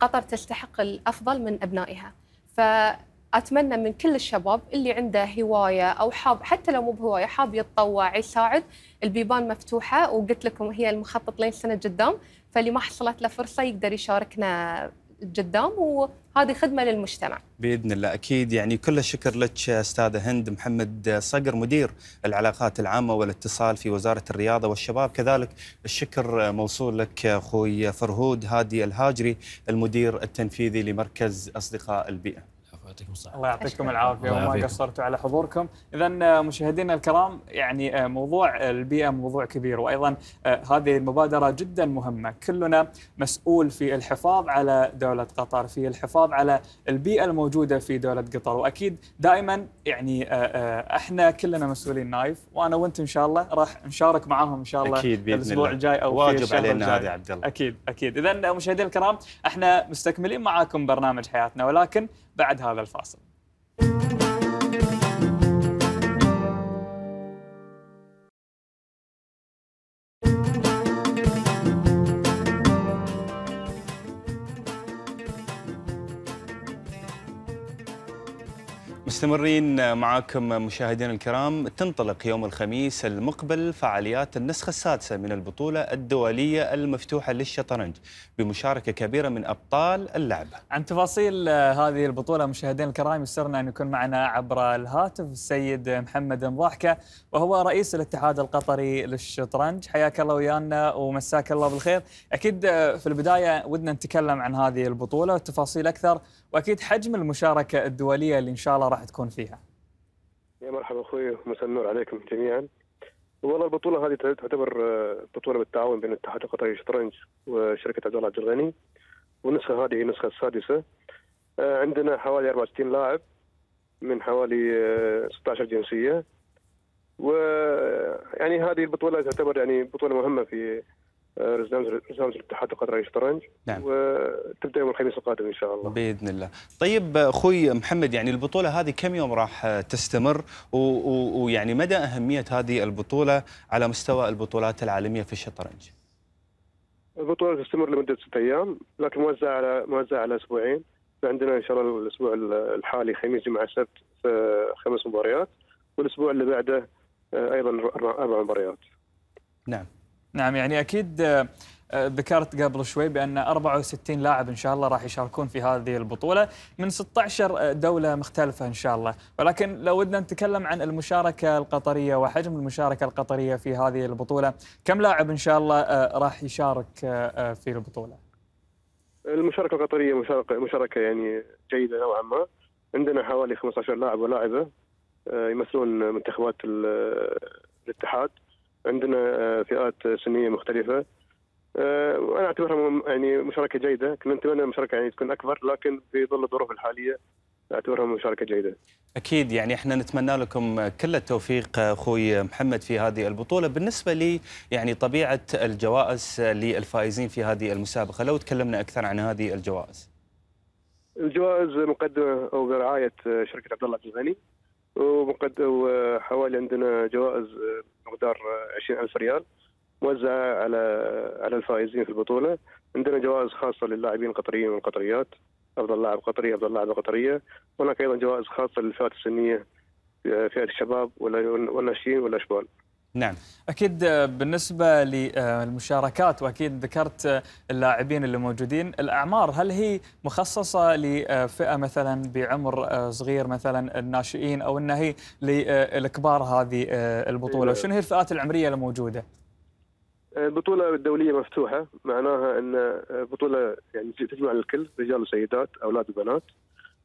قطر تستحق الافضل من ابنائها فاتمنى من كل الشباب اللي عنده هوايه او حاب حتى لو مو بهوايه حاب يتطوع يساعد البيبان مفتوحه وقلت لكم هي المخطط لين سنه قدام فاللي ما حصلت له فرصه يقدر يشاركنا الجدام وهذه خدمه للمجتمع. باذن الله اكيد يعني كل الشكر لك استاذه هند محمد صقر مدير العلاقات العامه والاتصال في وزاره الرياضه والشباب، كذلك الشكر موصول لك اخوي فرهود هادي الهاجري المدير التنفيذي لمركز اصدقاء البيئه. يعطيكم الصحه الله يعطيكم العافيه وما قصرتوا على حضوركم اذا آه، مشاهدينا الكرام يعني آه، موضوع آه، البيئه موضوع كبير وايضا هذه المبادره جدا مهمه كلنا مسؤول في الحفاظ على دوله قطر في الحفاظ على البيئه الموجوده في دوله قطر واكيد دائما يعني احنا كلنا مسؤولين نايف وانا وانت ان شاء الله راح نشارك معاهم ان شاء الله أكيد بإذن الاسبوع الجاي او واجب في الشهر علينا هذا عبد الله اكيد اكيد اذا مشاهدينا الكرام احنا مستكملين معاكم برنامج حياتنا ولكن بعد هذا الفاصل. مستمرين معاكم مشاهدينا الكرام تنطلق يوم الخميس المقبل فعاليات النسخة السادسة من البطولة الدولية المفتوحة للشطرنج بمشاركة كبيرة من أبطال اللعبة عن تفاصيل آه، هذه البطولة مشاهدينا الكرام يسرنا أن يكون معنا عبر الهاتف السيد محمد مضاحكة وهو رئيس الاتحاد القطري للشطرنج حياك الله ويانا ومساك الله بالخير أكيد آه، في البداية ودنا نتكلم عن هذه البطولة والتفاصيل أكثر واكيد حجم المشاركه الدوليه اللي ان شاء الله راح تكون فيها. يا مرحبا اخوي مساء النور عليكم جميعا. والله البطوله هذه تعتبر آه، بطوله بالتعاون بين الاتحاد القطري للشطرنج وشركه عبد الله عبد الغني والنسخه هذه هي النسخه السادسه. آه، عندنا حوالي 64 لاعب من حوالي 16 آه، جنسيه. ويعني هذه البطوله تعتبر يعني بطوله مهمه في زوج زوج الاتحاد القطري الشطرنج نعم. وتبدا يوم الخميس القادم ان شاء الله باذن الله طيب اخوي محمد يعني البطوله هذه كم يوم راح تستمر ويعني مدى اهميه هذه البطوله على مستوى البطولات العالميه في الشطرنج البطوله تستمر لمده ست ايام لكن موزعه على موزعه على اسبوعين عندنا ان شاء الله الاسبوع الحالي خميس جمعه سبت آه، خمس مباريات والاسبوع اللي بعده آه، ايضا اربع مباريات نعم نعم يعني اكيد آه، آه، ذكرت قبل شوي بان 64 لاعب ان شاء الله راح يشاركون في هذه البطوله من 16 آه، دوله مختلفه ان شاء الله، ولكن لو ودنا نتكلم عن المشاركه القطريه وحجم المشاركه القطريه في هذه البطوله، كم لاعب ان شاء الله راح يشارك في البطوله؟ المشاركه القطريه مشاركه مشاركه يعني جيده نوعا ما، عندنا حوالي 15 لاعب ولاعبه يمثلون منتخبات الاتحاد عندنا آه، فئات سنيه مختلفه آه، وانا اعتبرها يعني مشاركه جيده كنا نتمنى المشاركه يعني تكون اكبر لكن في ظل الظروف الحاليه اعتبرها مشاركه جيده. اكيد يعني احنا نتمنى لكم كل التوفيق آه، اخوي محمد في هذه البطوله، بالنسبه لي يعني طبيعه الجوائز للفائزين في هذه المسابقه، لو تكلمنا اكثر عن هذه الجوائز. الجوائز مقدمه او برعايه شركه عبد الله الجزاني وحوالي عندنا جوائز آه، مقدار 20000 ريال موزعه على على الفائزين في البطوله عندنا جوائز خاصه للاعبين القطريين والقطريات افضل لاعب قطري افضل لاعبه قطريه هناك ايضا جوائز خاصه للفئات السنيه آه، فئه الشباب والناشئين والاشبال نعم اكيد بالنسبه للمشاركات واكيد ذكرت اللاعبين اللي موجودين الاعمار هل هي مخصصه لفئه مثلا بعمر صغير مثلا الناشئين او انها هي للكبار هذه البطوله إيه. وشنو هي الفئات العمريه الموجوده البطولة الدولية مفتوحة معناها أن بطولة يعني تجمع الكل رجال وسيدات أولاد وبنات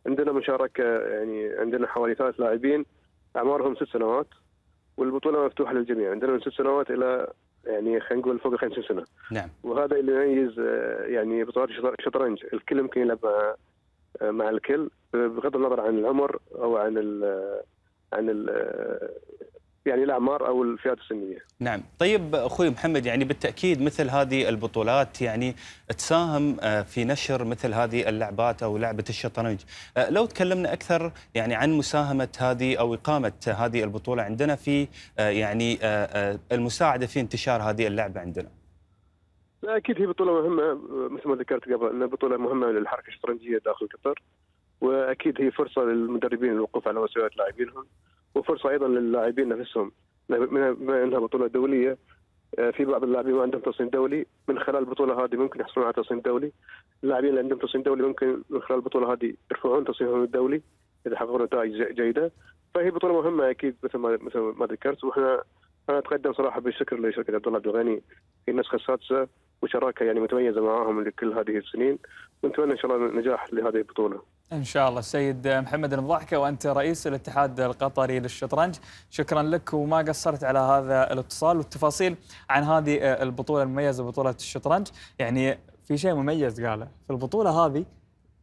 عندنا مشاركة يعني عندنا حوالي ثلاث لاعبين أعمارهم ست سنوات والبطوله مفتوحه للجميع عندنا من ست سنوات الى يعني خلينا نقول فوق الخمسين سنه نعم وهذا اللي يميز آه، يعني بطولات الشطرنج الكل ممكن يلعب آه، آه، مع الكل بغض النظر عن العمر او عن ال عن ال يعني الاعمار او الفئات السنيه. نعم، طيب اخوي محمد يعني بالتاكيد مثل هذه البطولات يعني تساهم آه، في نشر مثل هذه اللعبات او لعبه الشطرنج، آه، لو تكلمنا اكثر يعني عن مساهمه هذه او اقامه هذه البطوله عندنا في آه، يعني المساعده في انتشار هذه اللعبه عندنا. لا اكيد هي بطوله مهمه مثل ما ذكرت قبل انها بطوله مهمه للحركه الشطرنجيه داخل قطر واكيد هي فرصه للمدربين للوقوف على مستويات لاعبينهم. وفرصه ايضا للاعبين نفسهم من انها بطوله دوليه آه، في بعض اللاعبين ما عندهم تصنيف دولي من خلال البطوله هذه ممكن يحصلون على تصنيف دولي اللاعبين اللي عندهم تصنيف دولي ممكن من خلال البطوله هذه يرفعون تصنيفهم الدولي اذا حققوا نتائج جيده فهي بطوله مهمه اكيد مثل ما مثل ما ذكرت واحنا انا اتقدم صراحه بالشكر لشركه عبد الله عبد الغني في النسخه السادسه وشراكه يعني متميزه معاهم لكل هذه السنين ونتمنى ان شاء الله النجاح لهذه البطوله. ان شاء الله سيد محمد المضحكه وانت رئيس الاتحاد القطري للشطرنج شكرا لك وما قصرت على هذا الاتصال والتفاصيل عن هذه آه، البطوله المميزه بطوله الشطرنج يعني في شيء مميز قاله في البطوله هذه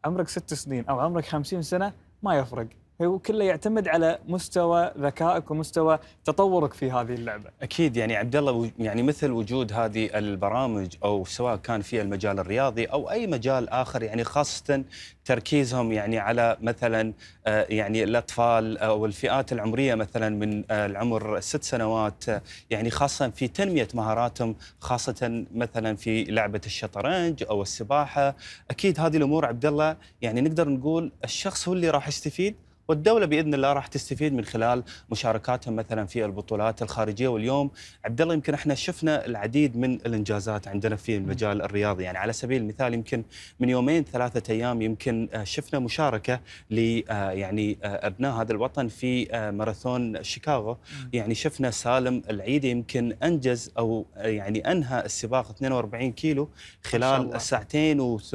عمرك ست سنين او عمرك خمسين سنه ما يفرق هو كله يعتمد على مستوى ذكائك ومستوى تطورك في هذه اللعبه. اكيد يعني عبد الله يعني مثل وجود هذه البرامج او سواء كان في المجال الرياضي او اي مجال اخر يعني خاصه تركيزهم يعني على مثلا آه، يعني الاطفال او الفئات العمريه مثلا من آه، العمر ست سنوات يعني خاصه في تنميه مهاراتهم خاصه مثلا في لعبه الشطرنج او السباحه، اكيد هذه الامور عبد الله يعني نقدر نقول الشخص هو اللي راح يستفيد والدوله باذن الله راح تستفيد من خلال مشاركاتهم مثلا في البطولات الخارجيه واليوم عبد الله يمكن احنا شفنا العديد من الانجازات عندنا في المجال الرياضي يعني على سبيل المثال يمكن من يومين ثلاثه ايام يمكن آه، شفنا مشاركه ل آه، يعني آه، ابناء هذا الوطن في ماراثون شيكاغو يعني شفنا سالم العيدي يمكن انجز او يعني انهى السباق 42 كيلو خلال ساعتين و38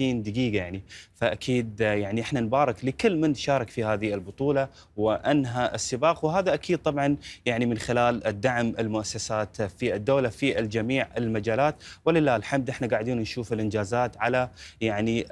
دقيقه يعني فاكيد يعني احنا نبارك لكل من شارك في هذه البطوله وانهى السباق وهذا اكيد طبعا يعني من خلال الدعم المؤسسات في الدوله في الجميع المجالات ولله الحمد احنا قاعدين نشوف الانجازات على يعني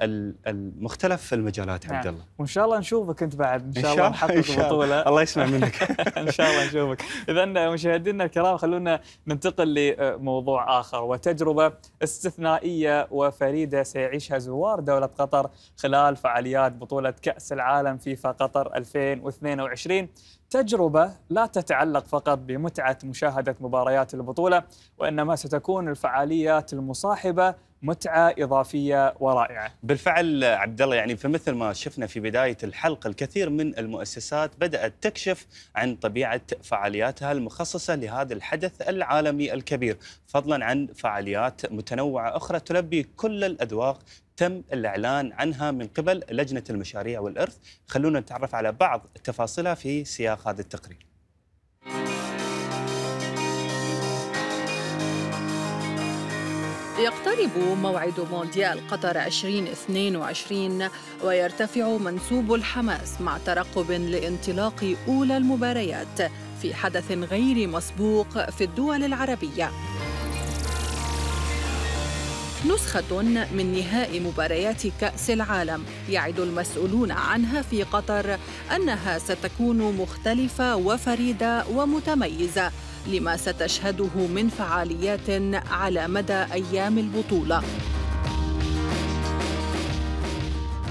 في المجالات عبد نعم. الله وان شاء الله نشوفك انت بعد ان شاء الله نحقق بطوله الله يسمع منك (laughs) ان شاء الله نشوفك اذا مشاهدينا الكرام خلونا ننتقل لموضوع اخر وتجربه استثنائيه وفريده سيعيشها زوار دوله قطر خلال فعاليات بطولة كأس العالم فيفا قطر 2022 تجربة لا تتعلق فقط بمتعة مشاهدة مباريات البطولة وإنما ستكون الفعاليات المصاحبة متعه اضافيه ورائعه. بالفعل عبد الله يعني فمثل ما شفنا في بدايه الحلقه الكثير من المؤسسات بدات تكشف عن طبيعه فعالياتها المخصصه لهذا الحدث العالمي الكبير، فضلا عن فعاليات متنوعه اخرى تلبي كل الاذواق تم الاعلان عنها من قبل لجنه المشاريع والارث، خلونا نتعرف على بعض تفاصيلها في سياق هذا التقرير. يقترب موعد مونديال قطر 2022 ويرتفع منسوب الحماس مع ترقب لانطلاق أولى المباريات في حدث غير مسبوق في الدول العربية نسخة من نهائي مباريات كأس العالم يعد المسؤولون عنها في قطر أنها ستكون مختلفة وفريدة ومتميزة لما ستشهده من فعاليات على مدى ايام البطوله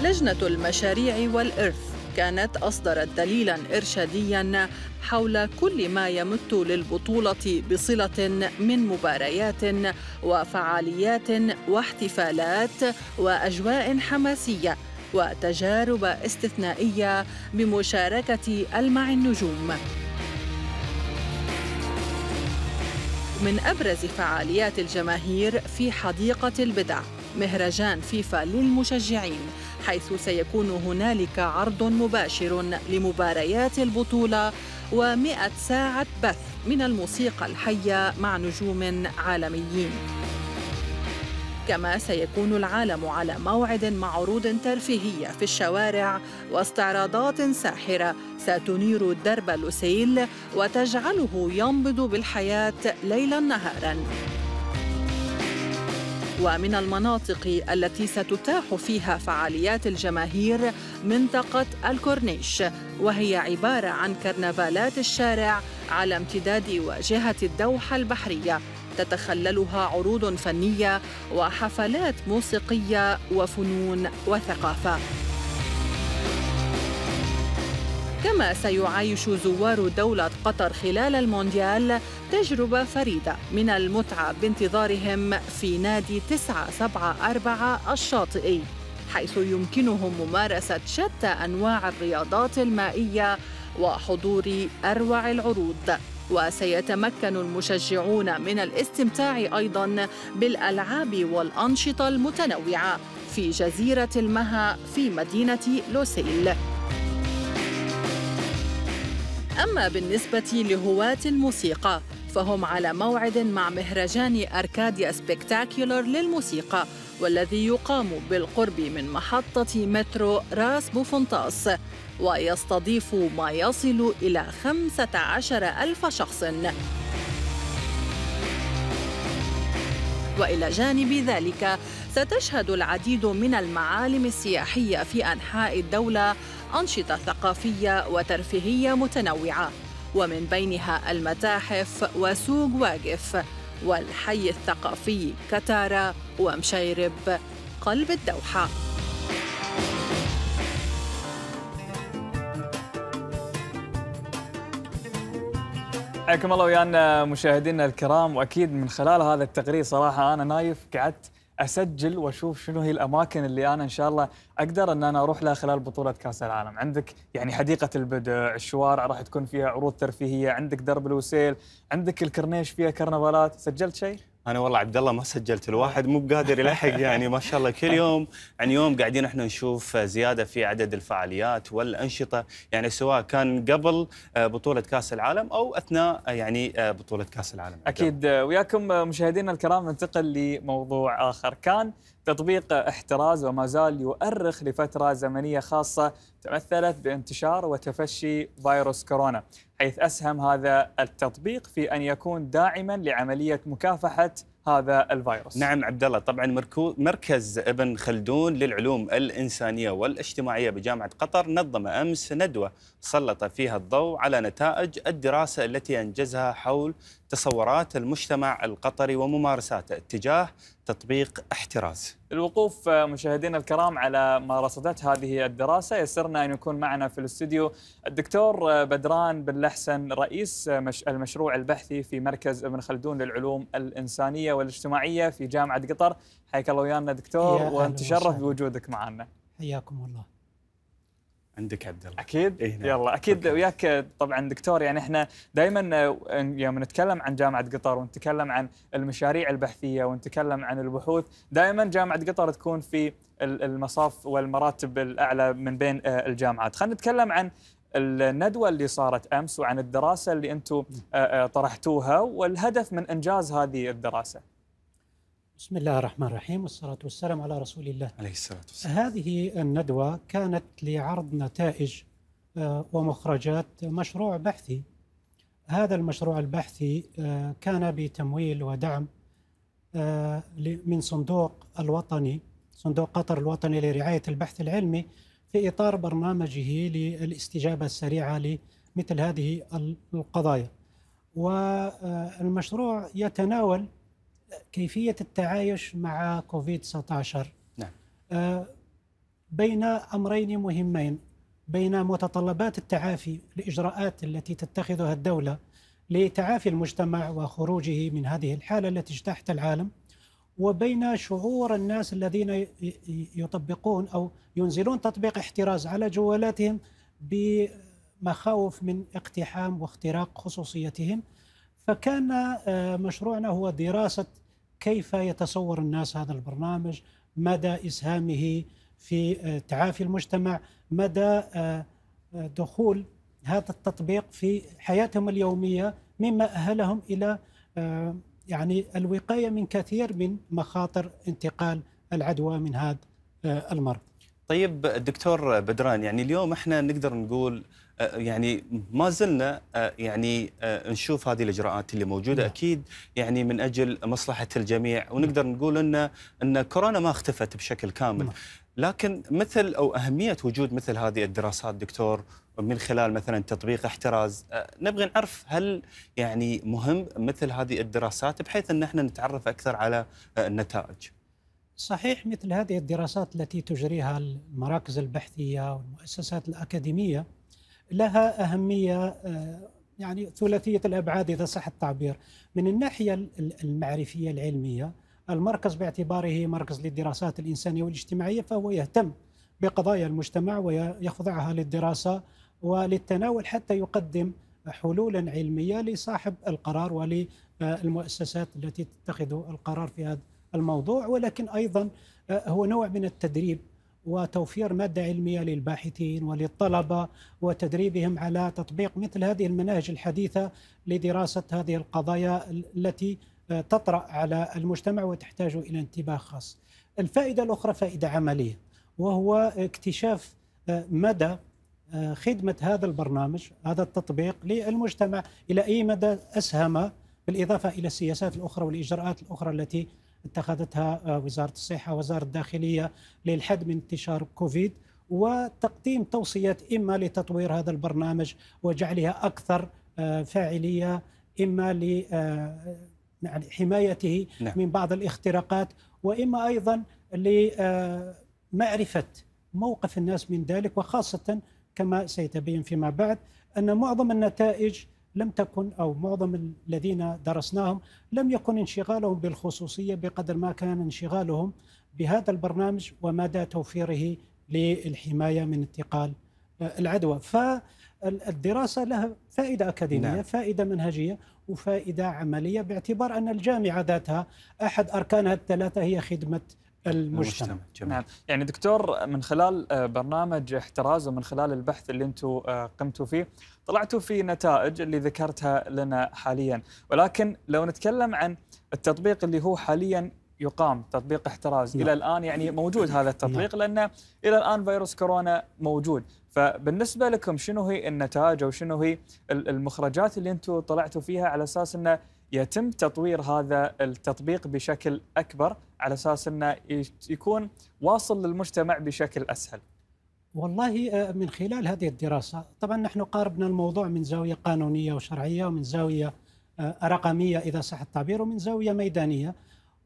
لجنه المشاريع والارث كانت أصدرت دليلا إرشاديا حول كل ما يمت للبطولة بصلة من مباريات وفعاليات واحتفالات وأجواء حماسية وتجارب استثنائية بمشاركة ألمع النجوم. من أبرز فعاليات الجماهير في حديقة البدع مهرجان فيفا للمشجعين حيث سيكون هنالك عرض مباشر لمباريات البطولة ومئة ساعة بث من الموسيقى الحية مع نجوم عالميين كما سيكون العالم على موعد مع عروض ترفيهية في الشوارع واستعراضات ساحرة ستنير درب لوسيل وتجعله ينبض بالحياة ليلا نهارا ومن المناطق التي ستتاح فيها فعاليات الجماهير منطقة الكورنيش وهي عبارة عن كرنفالات الشارع على امتداد واجهة الدوحة البحرية تتخللها عروض فنيه وحفلات موسيقيه وفنون وثقافه كما سيعايش زوار دولة قطر خلال المونديال تجربة فريدة من المتعة بانتظارهم في نادي 974 الشاطئي حيث يمكنهم ممارسة شتى أنواع الرياضات المائية وحضور أروع العروض وسيتمكن المشجعون من الاستمتاع أيضا بالألعاب والأنشطة المتنوعة في جزيرة المها في مدينة لوسيل أما بالنسبة لهواة الموسيقى فهم على موعد مع مهرجان أركاديا سبيكتاكيولر للموسيقى والذي يقام بالقرب من محطة مترو راس بوفونتاس ويستضيف ما يصل إلى 15 ألف شخص والى جانب ذلك ستشهد العديد من المعالم السياحيه في انحاء الدوله انشطه ثقافيه وترفيهيه متنوعه ومن بينها المتاحف وسوق واقف والحي الثقافي كتارة ومشيرب قلب الدوحة حياكم الله ويانا مشاهدينا الكرام واكيد من خلال هذا التقرير صراحه انا نايف قعدت اسجل واشوف شنو هي الاماكن اللي انا ان شاء الله اقدر ان انا اروح لها خلال بطوله كاس العالم، عندك يعني حديقه البدع، الشوارع راح تكون فيها عروض ترفيهيه، عندك درب الوسيل، عندك الكرنيش فيها كرنفالات، سجلت شيء؟ انا والله عبد الله ما سجلت الواحد مو بقادر يلحق يعني ما شاء الله كل يوم عن يوم قاعدين احنا نشوف زياده في عدد الفعاليات والانشطه يعني سواء كان قبل آه، بطوله كاس العالم او اثناء آه، يعني آه، بطوله كاس العالم اكيد وياكم مشاهدينا الكرام ننتقل لموضوع اخر كان تطبيق احتراز وما زال يؤرخ لفترة زمنية خاصة تمثلت بانتشار وتفشي فيروس كورونا حيث أسهم هذا التطبيق في أن يكون داعما لعملية مكافحة هذا الفيروس نعم عبد الله طبعا مركز ابن خلدون للعلوم الانسانيه والاجتماعيه بجامعه قطر نظم امس ندوه سلط فيها الضوء على نتائج الدراسه التي انجزها حول تصورات المجتمع القطري وممارساته تجاه تطبيق احتراز الوقوف آه، مشاهدينا الكرام على ما رصدت هذه الدراسة يسرنا أن يكون معنا في الاستوديو الدكتور آه، بدران بن لحسن رئيس آه، المشروع البحثي في مركز ابن خلدون للعلوم الإنسانية والاجتماعية في جامعة قطر حياك الله ويانا دكتور ونتشرف بوجودك معنا حياكم الله عندك عبد الله اكيد إيه نعم. يلا اكيد أوكي. وياك طبعا دكتور يعني احنا دائما آه، يوم نتكلم عن جامعه قطر ونتكلم عن المشاريع البحثيه ونتكلم عن البحوث دائما جامعه قطر تكون في المصاف والمراتب الاعلى من بين آه، الجامعات خلينا نتكلم عن الندوه اللي صارت امس وعن الدراسه اللي انتم آه، طرحتوها والهدف من انجاز هذه الدراسه بسم الله الرحمن الرحيم والصلاة والسلام على رسول الله عليه الصلاة والسلام هذه الندوة كانت لعرض نتائج آه، ومخرجات مشروع بحثي هذا المشروع البحثي آه، كان بتمويل ودعم آه، من صندوق الوطني صندوق قطر الوطني لرعاية البحث العلمي في إطار برنامجه للاستجابة السريعة لمثل هذه القضايا والمشروع يتناول كيفية التعايش مع كوفيد 19 نعم. آه، بين أمرين مهمين بين متطلبات التعافي الإجراءات التي تتخذها الدولة لتعافي المجتمع وخروجه من هذه الحالة التي اجتاحت العالم وبين شعور الناس الذين يطبقون أو ينزلون تطبيق احتراز على جوالاتهم بمخاوف من اقتحام واختراق خصوصيتهم فكان آه، مشروعنا هو دراسه كيف يتصور الناس هذا البرنامج مدى إسهامه في آه، تعافي المجتمع مدى آه، آه، دخول هذا التطبيق في حياتهم اليومية مما أهلهم إلى يعني الوقاية من كثير من مخاطر انتقال العدوى من هذا المرض طيب دكتور بدران يعني اليوم احنا نقدر نقول أه، يعني ما زلنا أه، يعني أه، نشوف هذه الاجراءات اللي موجوده نعم. اكيد يعني من اجل مصلحه الجميع ونقدر نقول ان ان كورونا ما اختفت بشكل كامل نعم. لكن مثل او اهميه وجود مثل هذه الدراسات دكتور من خلال مثلا تطبيق احتراز نبغى نعرف هل يعني مهم مثل هذه الدراسات بحيث ان احنا نتعرف اكثر على النتائج صحيح مثل هذه الدراسات التي تجريها المراكز البحثيه والمؤسسات الاكاديميه لها اهميه آه، يعني ثلاثيه الابعاد اذا صح التعبير من الناحيه المعرفيه العلميه المركز باعتباره مركز للدراسات الانسانيه والاجتماعيه فهو يهتم بقضايا المجتمع ويخضعها للدراسه وللتناول حتى يقدم حلولا علميه لصاحب القرار وللمؤسسات التي تتخذ القرار في هذا الموضوع ولكن ايضا آه، هو نوع من التدريب وتوفير ماده علميه للباحثين وللطلبه وتدريبهم على تطبيق مثل هذه المناهج الحديثه لدراسه هذه القضايا التي تطرا على المجتمع وتحتاج الى انتباه خاص. الفائده الاخرى فائده عمليه وهو اكتشاف آه، مدى آه، خدمه هذا البرنامج هذا التطبيق للمجتمع الى اي مدى اسهم بالاضافه الى السياسات الاخرى والاجراءات الاخرى التي اتخذتها آه، وزاره الصحه وزاره الداخليه للحد من انتشار كوفيد وتقديم توصيات اما لتطوير هذا البرنامج وجعلها اكثر آه، فاعليه اما لحمايته آه، يعني نعم. من بعض الاختراقات واما ايضا لمعرفه موقف الناس من ذلك وخاصه كما سيتبين فيما بعد ان معظم النتائج لم تكن أو معظم الذين درسناهم لم يكن انشغالهم بالخصوصية بقدر ما كان انشغالهم بهذا البرنامج ومدى توفيره للحماية من انتقال آه، العدوى فالدراسة لها فائدة أكاديمية نعم. فائدة منهجية وفائدة عملية باعتبار أن الجامعة ذاتها أحد أركانها الثلاثة هي خدمة المجتمع, المجتمع. نعم يعني دكتور من خلال آه، برنامج احتراز ومن خلال البحث اللي انتم آه، قمتوا فيه طلعتوا في نتائج اللي ذكرتها لنا حاليا ولكن لو نتكلم عن التطبيق اللي هو حاليا يقام تطبيق احتراز نعم. الى الان يعني موجود هذا التطبيق نعم. لانه الى الان فيروس كورونا موجود فبالنسبه لكم شنو هي النتائج او شنو هي المخرجات اللي انتم طلعتوا فيها على اساس انه يتم تطوير هذا التطبيق بشكل اكبر على اساس انه يكون واصل للمجتمع بشكل اسهل والله آه، من خلال هذه الدراسة طبعا نحن قاربنا الموضوع من زاوية قانونية وشرعية ومن زاوية آه، رقمية إذا صح التعبير ومن زاوية ميدانية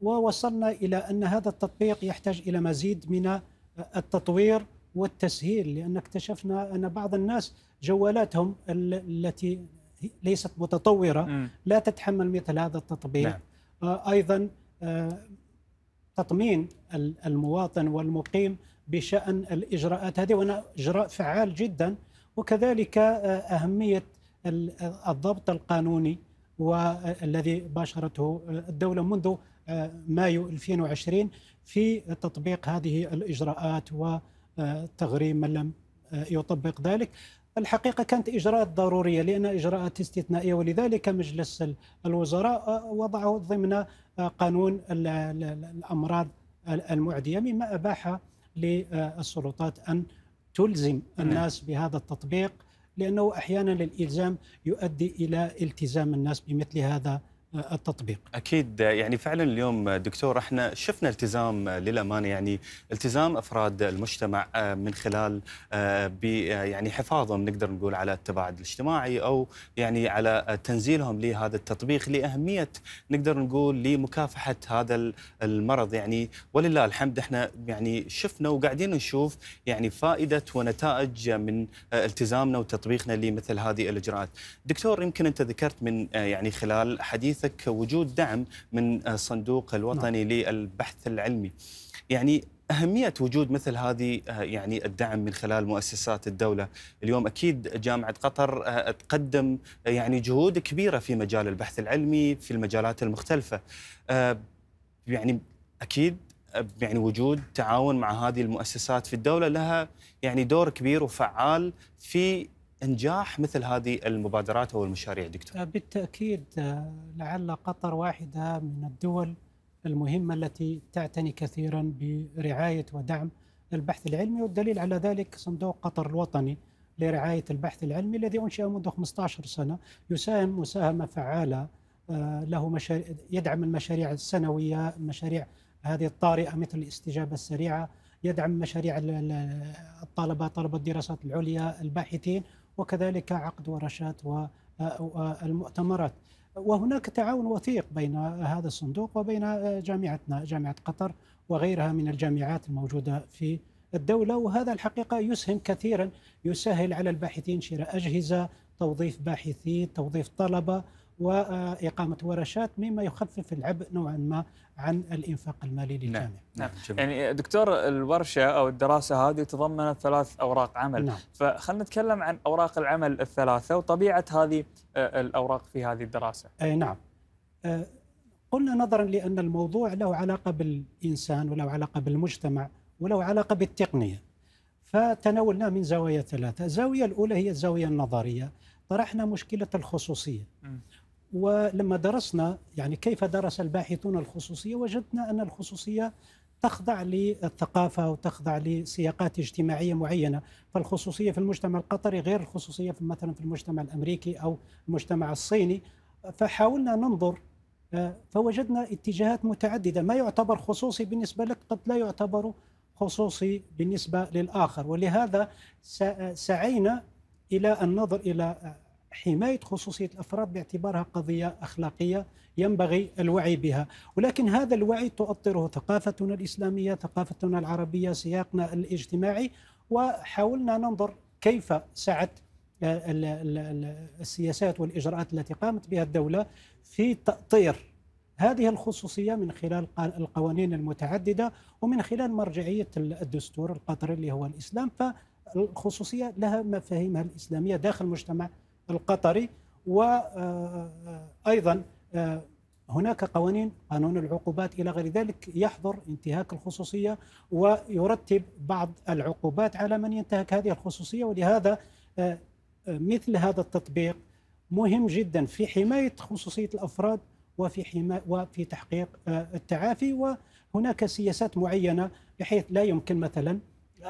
ووصلنا إلى أن هذا التطبيق يحتاج إلى مزيد من آه، التطوير والتسهيل لأن اكتشفنا أن بعض الناس جوالاتهم التي ليست متطورة لا تتحمل مثل هذا التطبيق نعم. أيضا تطمين المواطن والمقيم بشان الاجراءات هذه وانا اجراء فعال جدا وكذلك آه، اهميه آه، الضبط القانوني والذي باشرته الدوله منذ آه، مايو 2020 في تطبيق هذه الاجراءات وتغريم من لم يطبق ذلك الحقيقه كانت اجراءات ضروريه لان اجراءات استثنائيه ولذلك مجلس الوزراء وضعه ضمن قانون الامراض المعديه مما اباح للسلطات أن تلزم نعم. الناس بهذا التطبيق لأنه أحيانا الإلزام يؤدي إلى التزام الناس بمثل هذا التطبيق اكيد يعني فعلا اليوم دكتور احنا شفنا التزام للامانه يعني التزام افراد المجتمع آه، من خلال آه، آه، يعني حفاظهم نقدر نقول على التباعد الاجتماعي او يعني على تنزيلهم لهذا التطبيق لاهميه نقدر نقول لمكافحه هذا المرض يعني ولله الحمد احنا يعني شفنا وقاعدين نشوف يعني فائده ونتائج من التزامنا وتطبيقنا لمثل هذه الاجراءات. دكتور يمكن انت ذكرت من يعني خلال حديث حديثك وجود دعم من الصندوق آه، الوطني نعم. للبحث العلمي يعني أهمية وجود مثل هذه آه، يعني الدعم من خلال مؤسسات الدولة اليوم أكيد جامعة قطر آه، تقدم يعني جهود كبيرة في مجال البحث العلمي في المجالات المختلفة يعني أكيد يعني وجود تعاون مع هذه المؤسسات في الدولة لها يعني دور كبير وفعال في انجاح مثل هذه المبادرات او المشاريع دكتور؟ آه، بالتاكيد آه، لعل قطر واحده من الدول المهمه التي تعتني كثيرا برعايه ودعم البحث العلمي والدليل على ذلك صندوق قطر الوطني لرعايه البحث العلمي الذي انشئ منذ 15 سنه يساهم مساهمه فعاله آه، له مشاريع يدعم المشاريع السنويه، المشاريع هذه الطارئه مثل الاستجابه السريعه، يدعم مشاريع الطلبه، طلبه الدراسات العليا، الباحثين وكذلك عقد ورشات والمؤتمرات آه، آه، وهناك تعاون وثيق بين هذا الصندوق وبين آه، جامعتنا جامعة قطر وغيرها من الجامعات الموجودة في الدولة وهذا الحقيقة يسهم كثيرا يسهل على الباحثين شراء أجهزة توظيف باحثين توظيف طلبة واقامه ورشات مما يخفف العبء نوعا ما عن الانفاق المالي نعم. للجامعه. نعم, نعم. جميل. يعني دكتور الورشه او الدراسه هذه تضمنت ثلاث اوراق عمل نعم. فخلنا نتكلم عن اوراق العمل الثلاثه وطبيعه هذه آه، الاوراق في هذه الدراسه. اي نعم. آه، قلنا نظرا لان الموضوع له علاقه بالانسان وله علاقه بالمجتمع وله علاقه بالتقنيه. فتناولناه من زوايا ثلاثه، الزاويه الاولى هي الزاويه النظريه، طرحنا مشكله الخصوصيه. م. ولما درسنا يعني كيف درس الباحثون الخصوصيه وجدنا ان الخصوصيه تخضع للثقافة وتخضع لسياقات اجتماعية معينة فالخصوصية في المجتمع القطري غير الخصوصية في مثلا في المجتمع الأمريكي أو المجتمع الصيني فحاولنا ننظر آه، فوجدنا اتجاهات متعددة ما يعتبر خصوصي بالنسبة لك قد لا يعتبر خصوصي بالنسبة للآخر ولهذا سعينا إلى النظر إلى حمايه خصوصيه الافراد باعتبارها قضيه اخلاقيه ينبغي الوعي بها، ولكن هذا الوعي تؤطره ثقافتنا الاسلاميه، ثقافتنا العربيه، سياقنا الاجتماعي، وحاولنا ننظر كيف سعت آه، السياسات والاجراءات التي قامت بها الدوله في تاطير هذه الخصوصيه من خلال القوانين المتعدده ومن خلال مرجعيه الدستور القطري اللي هو الاسلام، فالخصوصيه لها مفاهيمها الاسلاميه داخل مجتمع القطري وايضا آه، آه، آه، هناك قوانين قانون العقوبات الى غير ذلك يحظر انتهاك الخصوصيه ويرتب بعض العقوبات على من ينتهك هذه الخصوصيه ولهذا مثل هذا التطبيق مهم جدا في حمايه خصوصيه الافراد وفي حماية وفي تحقيق التعافي وهناك سياسات معينه بحيث لا يمكن مثلا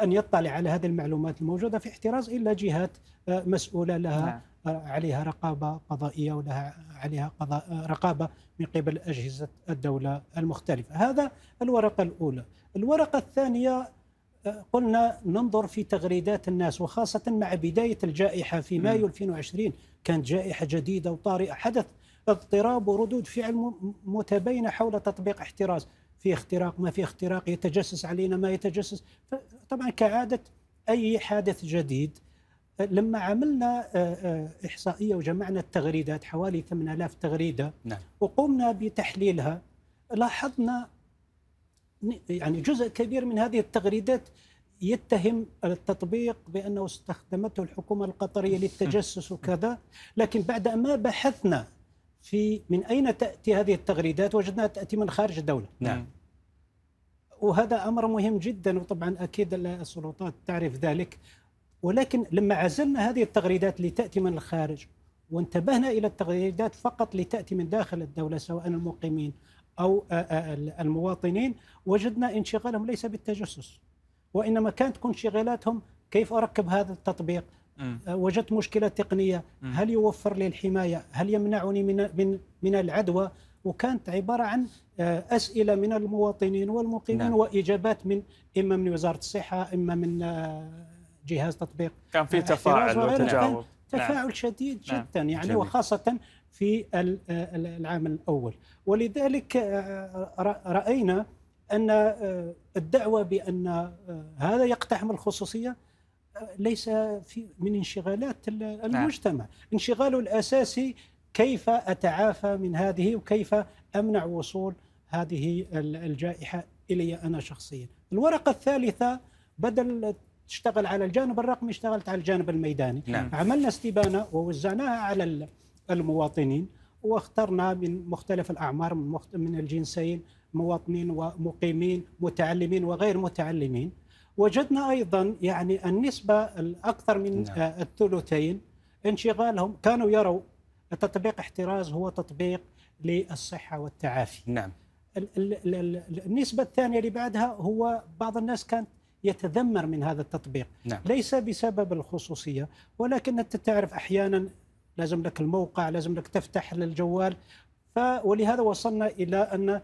ان يطلع على هذه المعلومات الموجوده في احتراز الا جهات مسؤوله لها نعم. عليها رقابه قضائيه ولها عليها قضاء رقابه من قبل اجهزه الدوله المختلفه، هذا الورقه الاولى، الورقه الثانيه آه، قلنا ننظر في تغريدات الناس وخاصه مع بدايه الجائحه في مايو 2020 كانت جائحه جديده وطارئه حدث اضطراب وردود فعل متباينه حول تطبيق احتراز في اختراق ما في اختراق يتجسس علينا ما يتجسس طبعا كعاده اي حادث جديد لما عملنا آه، آه، إحصائية وجمعنا التغريدات حوالي 8000 تغريدة نعم. وقمنا بتحليلها لاحظنا يعني جزء كبير من هذه التغريدات يتهم التطبيق بأنه استخدمته الحكومة القطرية (laughs) للتجسس وكذا لكن بعد ما بحثنا في من أين تأتي هذه التغريدات وجدناها تأتي من خارج الدولة نعم وهذا امر مهم جدا وطبعا اكيد السلطات تعرف ذلك ولكن لما عزلنا هذه التغريدات لتأتي من الخارج وانتبهنا إلى التغريدات فقط لتأتي من داخل الدولة سواء المقيمين أو المواطنين وجدنا انشغالهم ليس بالتجسس وإنما كانت انشغالاتهم كيف أركب هذا التطبيق وجدت مشكلة تقنية هل يوفر لي الحماية هل يمنعني من, من, من العدوى وكانت عبارة عن أسئلة من المواطنين والمقيمين نعم. وإجابات من إما من وزارة الصحة إما من جهاز تطبيق كان في آه، تفاعل وتجاوب نعم. تفاعل نعم. شديد نعم. جدا يعني جميل. وخاصة في آه، العام الأول ولذلك آه، رأينا أن الدعوة بأن هذا يقتحم الخصوصية ليس في من انشغالات نعم. المجتمع نعم. انشغاله الأساسي كيف أتعافى من هذه وكيف أمنع وصول هذه الجائحة إلي أنا شخصيا الورقة الثالثة بدل تشتغل على الجانب الرقمي اشتغلت على الجانب الميداني نعم. عملنا استبانة ووزعناها على المواطنين واخترنا من مختلف الأعمار من, مخت... من الجنسين مواطنين ومقيمين متعلمين وغير متعلمين وجدنا أيضا يعني النسبة الأكثر من نعم. آه، الثلثين انشغالهم كانوا يروا تطبيق احتراز هو تطبيق للصحة والتعافي نعم النسبة الثانية اللي بعدها هو بعض الناس كانت يتذمر من هذا التطبيق نعم. ليس بسبب الخصوصية ولكن أنت تعرف أحيانا لازم لك الموقع لازم لك تفتح للجوال ف ولهذا وصلنا إلى أن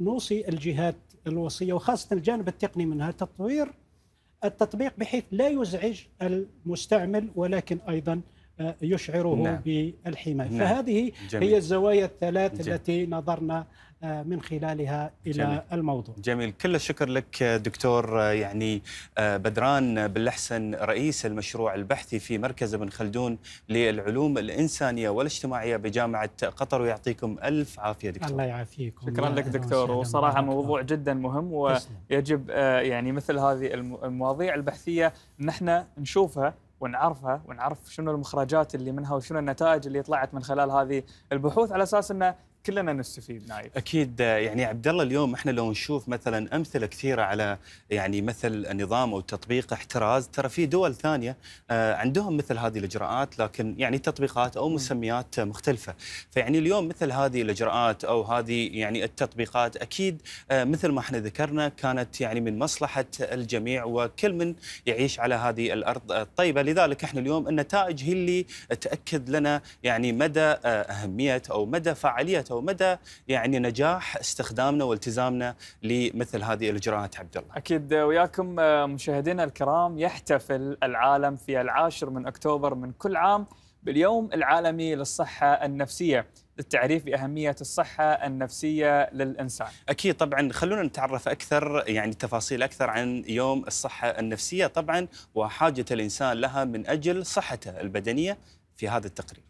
نوصي الجهات الوصية وخاصة الجانب التقني منها تطوير التطبيق بحيث لا يزعج المستعمل ولكن أيضا آه، يشعره نعم. بالحماية نعم. فهذه جميل. هي الزوايا الثلاث جميل. التي نظرنا آه، من خلالها الى جميل. الموضوع. جميل، كل الشكر لك دكتور آه، يعني آه، بدران بلحسن رئيس المشروع البحثي في مركز ابن خلدون للعلوم الانسانيه والاجتماعيه بجامعه قطر ويعطيكم الف عافيه دكتور. الله يعافيكم. شكرا لك دكتور وصراحه موضوع جدا مهم ويجب يعني مثل هذه المواضيع البحثيه نحن نشوفها ونعرفها ونعرف شنو المخرجات اللي منها وشنو النتائج اللي طلعت من خلال هذه البحوث على اساس انه كلنا نستفيد نايف اكيد يعني عبد الله اليوم احنا لو نشوف مثلا امثله كثيره على يعني مثل نظام او تطبيق احتراز ترى في دول ثانيه آه، عندهم مثل هذه الاجراءات لكن يعني تطبيقات او مسميات مختلفه فيعني اليوم مثل هذه الاجراءات او هذه يعني التطبيقات اكيد آه، مثل ما احنا ذكرنا كانت يعني من مصلحه الجميع وكل من يعيش على هذه الارض الطيبه لذلك احنا اليوم النتائج هي اللي تاكد لنا يعني مدى آه، اهميه او مدى فعاليه فائدته ومدى يعني نجاح استخدامنا والتزامنا لمثل هذه الاجراءات عبد الله. اكيد وياكم آه، مشاهدينا الكرام يحتفل العالم في العاشر من اكتوبر من كل عام باليوم العالمي للصحه النفسيه. للتعريف باهميه الصحه النفسيه للانسان. اكيد طبعا خلونا نتعرف اكثر يعني تفاصيل اكثر عن يوم الصحه النفسيه طبعا وحاجه الانسان لها من اجل صحته البدنيه في هذا التقرير.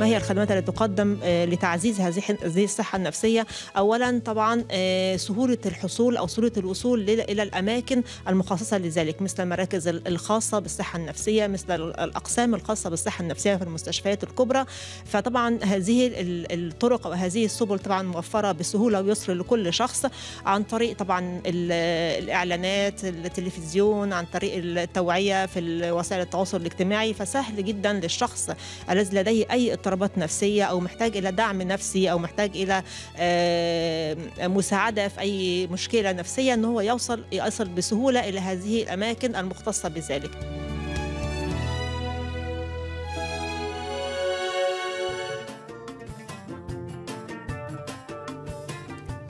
ما هي الخدمات التي تقدم آه، لتعزيز هذه الصحة النفسية أولا طبعا آه، سهولة الحصول أو سهولة الوصول إلى الأماكن المخصصة لذلك مثل المراكز الخاصة بالصحة النفسية مثل الأقسام الخاصة بالصحة النفسية في المستشفيات الكبرى فطبعا هذه الطرق أو هذه السبل طبعا موفرة بسهولة ويسر لكل شخص عن طريق طبعا الإعلانات التلفزيون عن طريق التوعية في وسائل التواصل الاجتماعي فسهل جدا للشخص الذي لديه أي اضطراب اضطرابات نفسيه او محتاج الى دعم نفسي او محتاج الى آه، مساعده في اي مشكله نفسيه ان هو يوصل يصل بسهوله الى هذه الاماكن المختصه بذلك.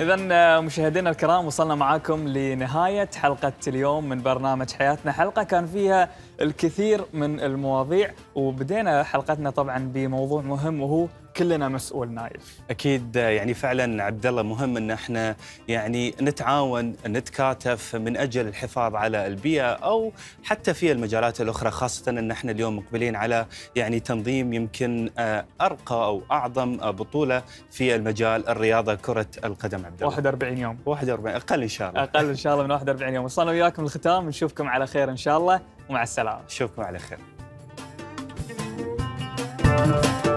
إذا آه، مشاهدينا الكرام وصلنا معاكم لنهاية حلقة اليوم من برنامج حياتنا حلقة كان فيها الكثير من المواضيع وبدينا حلقتنا طبعا بموضوع مهم وهو كلنا مسؤول نايف اكيد آه، يعني فعلا عبد الله مهم ان احنا يعني نتعاون نتكاتف من اجل الحفاظ على البيئه او حتى في المجالات الاخرى خاصه ان احنا اليوم مقبلين على يعني تنظيم يمكن آه، ارقى او اعظم آه، بطوله في المجال الرياضه كره القدم عبد الله 41 يوم 41 اقل ان شاء الله اقل ان شاء الله من 41 يوم وصلنا وياكم الختام نشوفكم على خير ان شاء الله ومع السلامه نشوفكم على خير Thank you.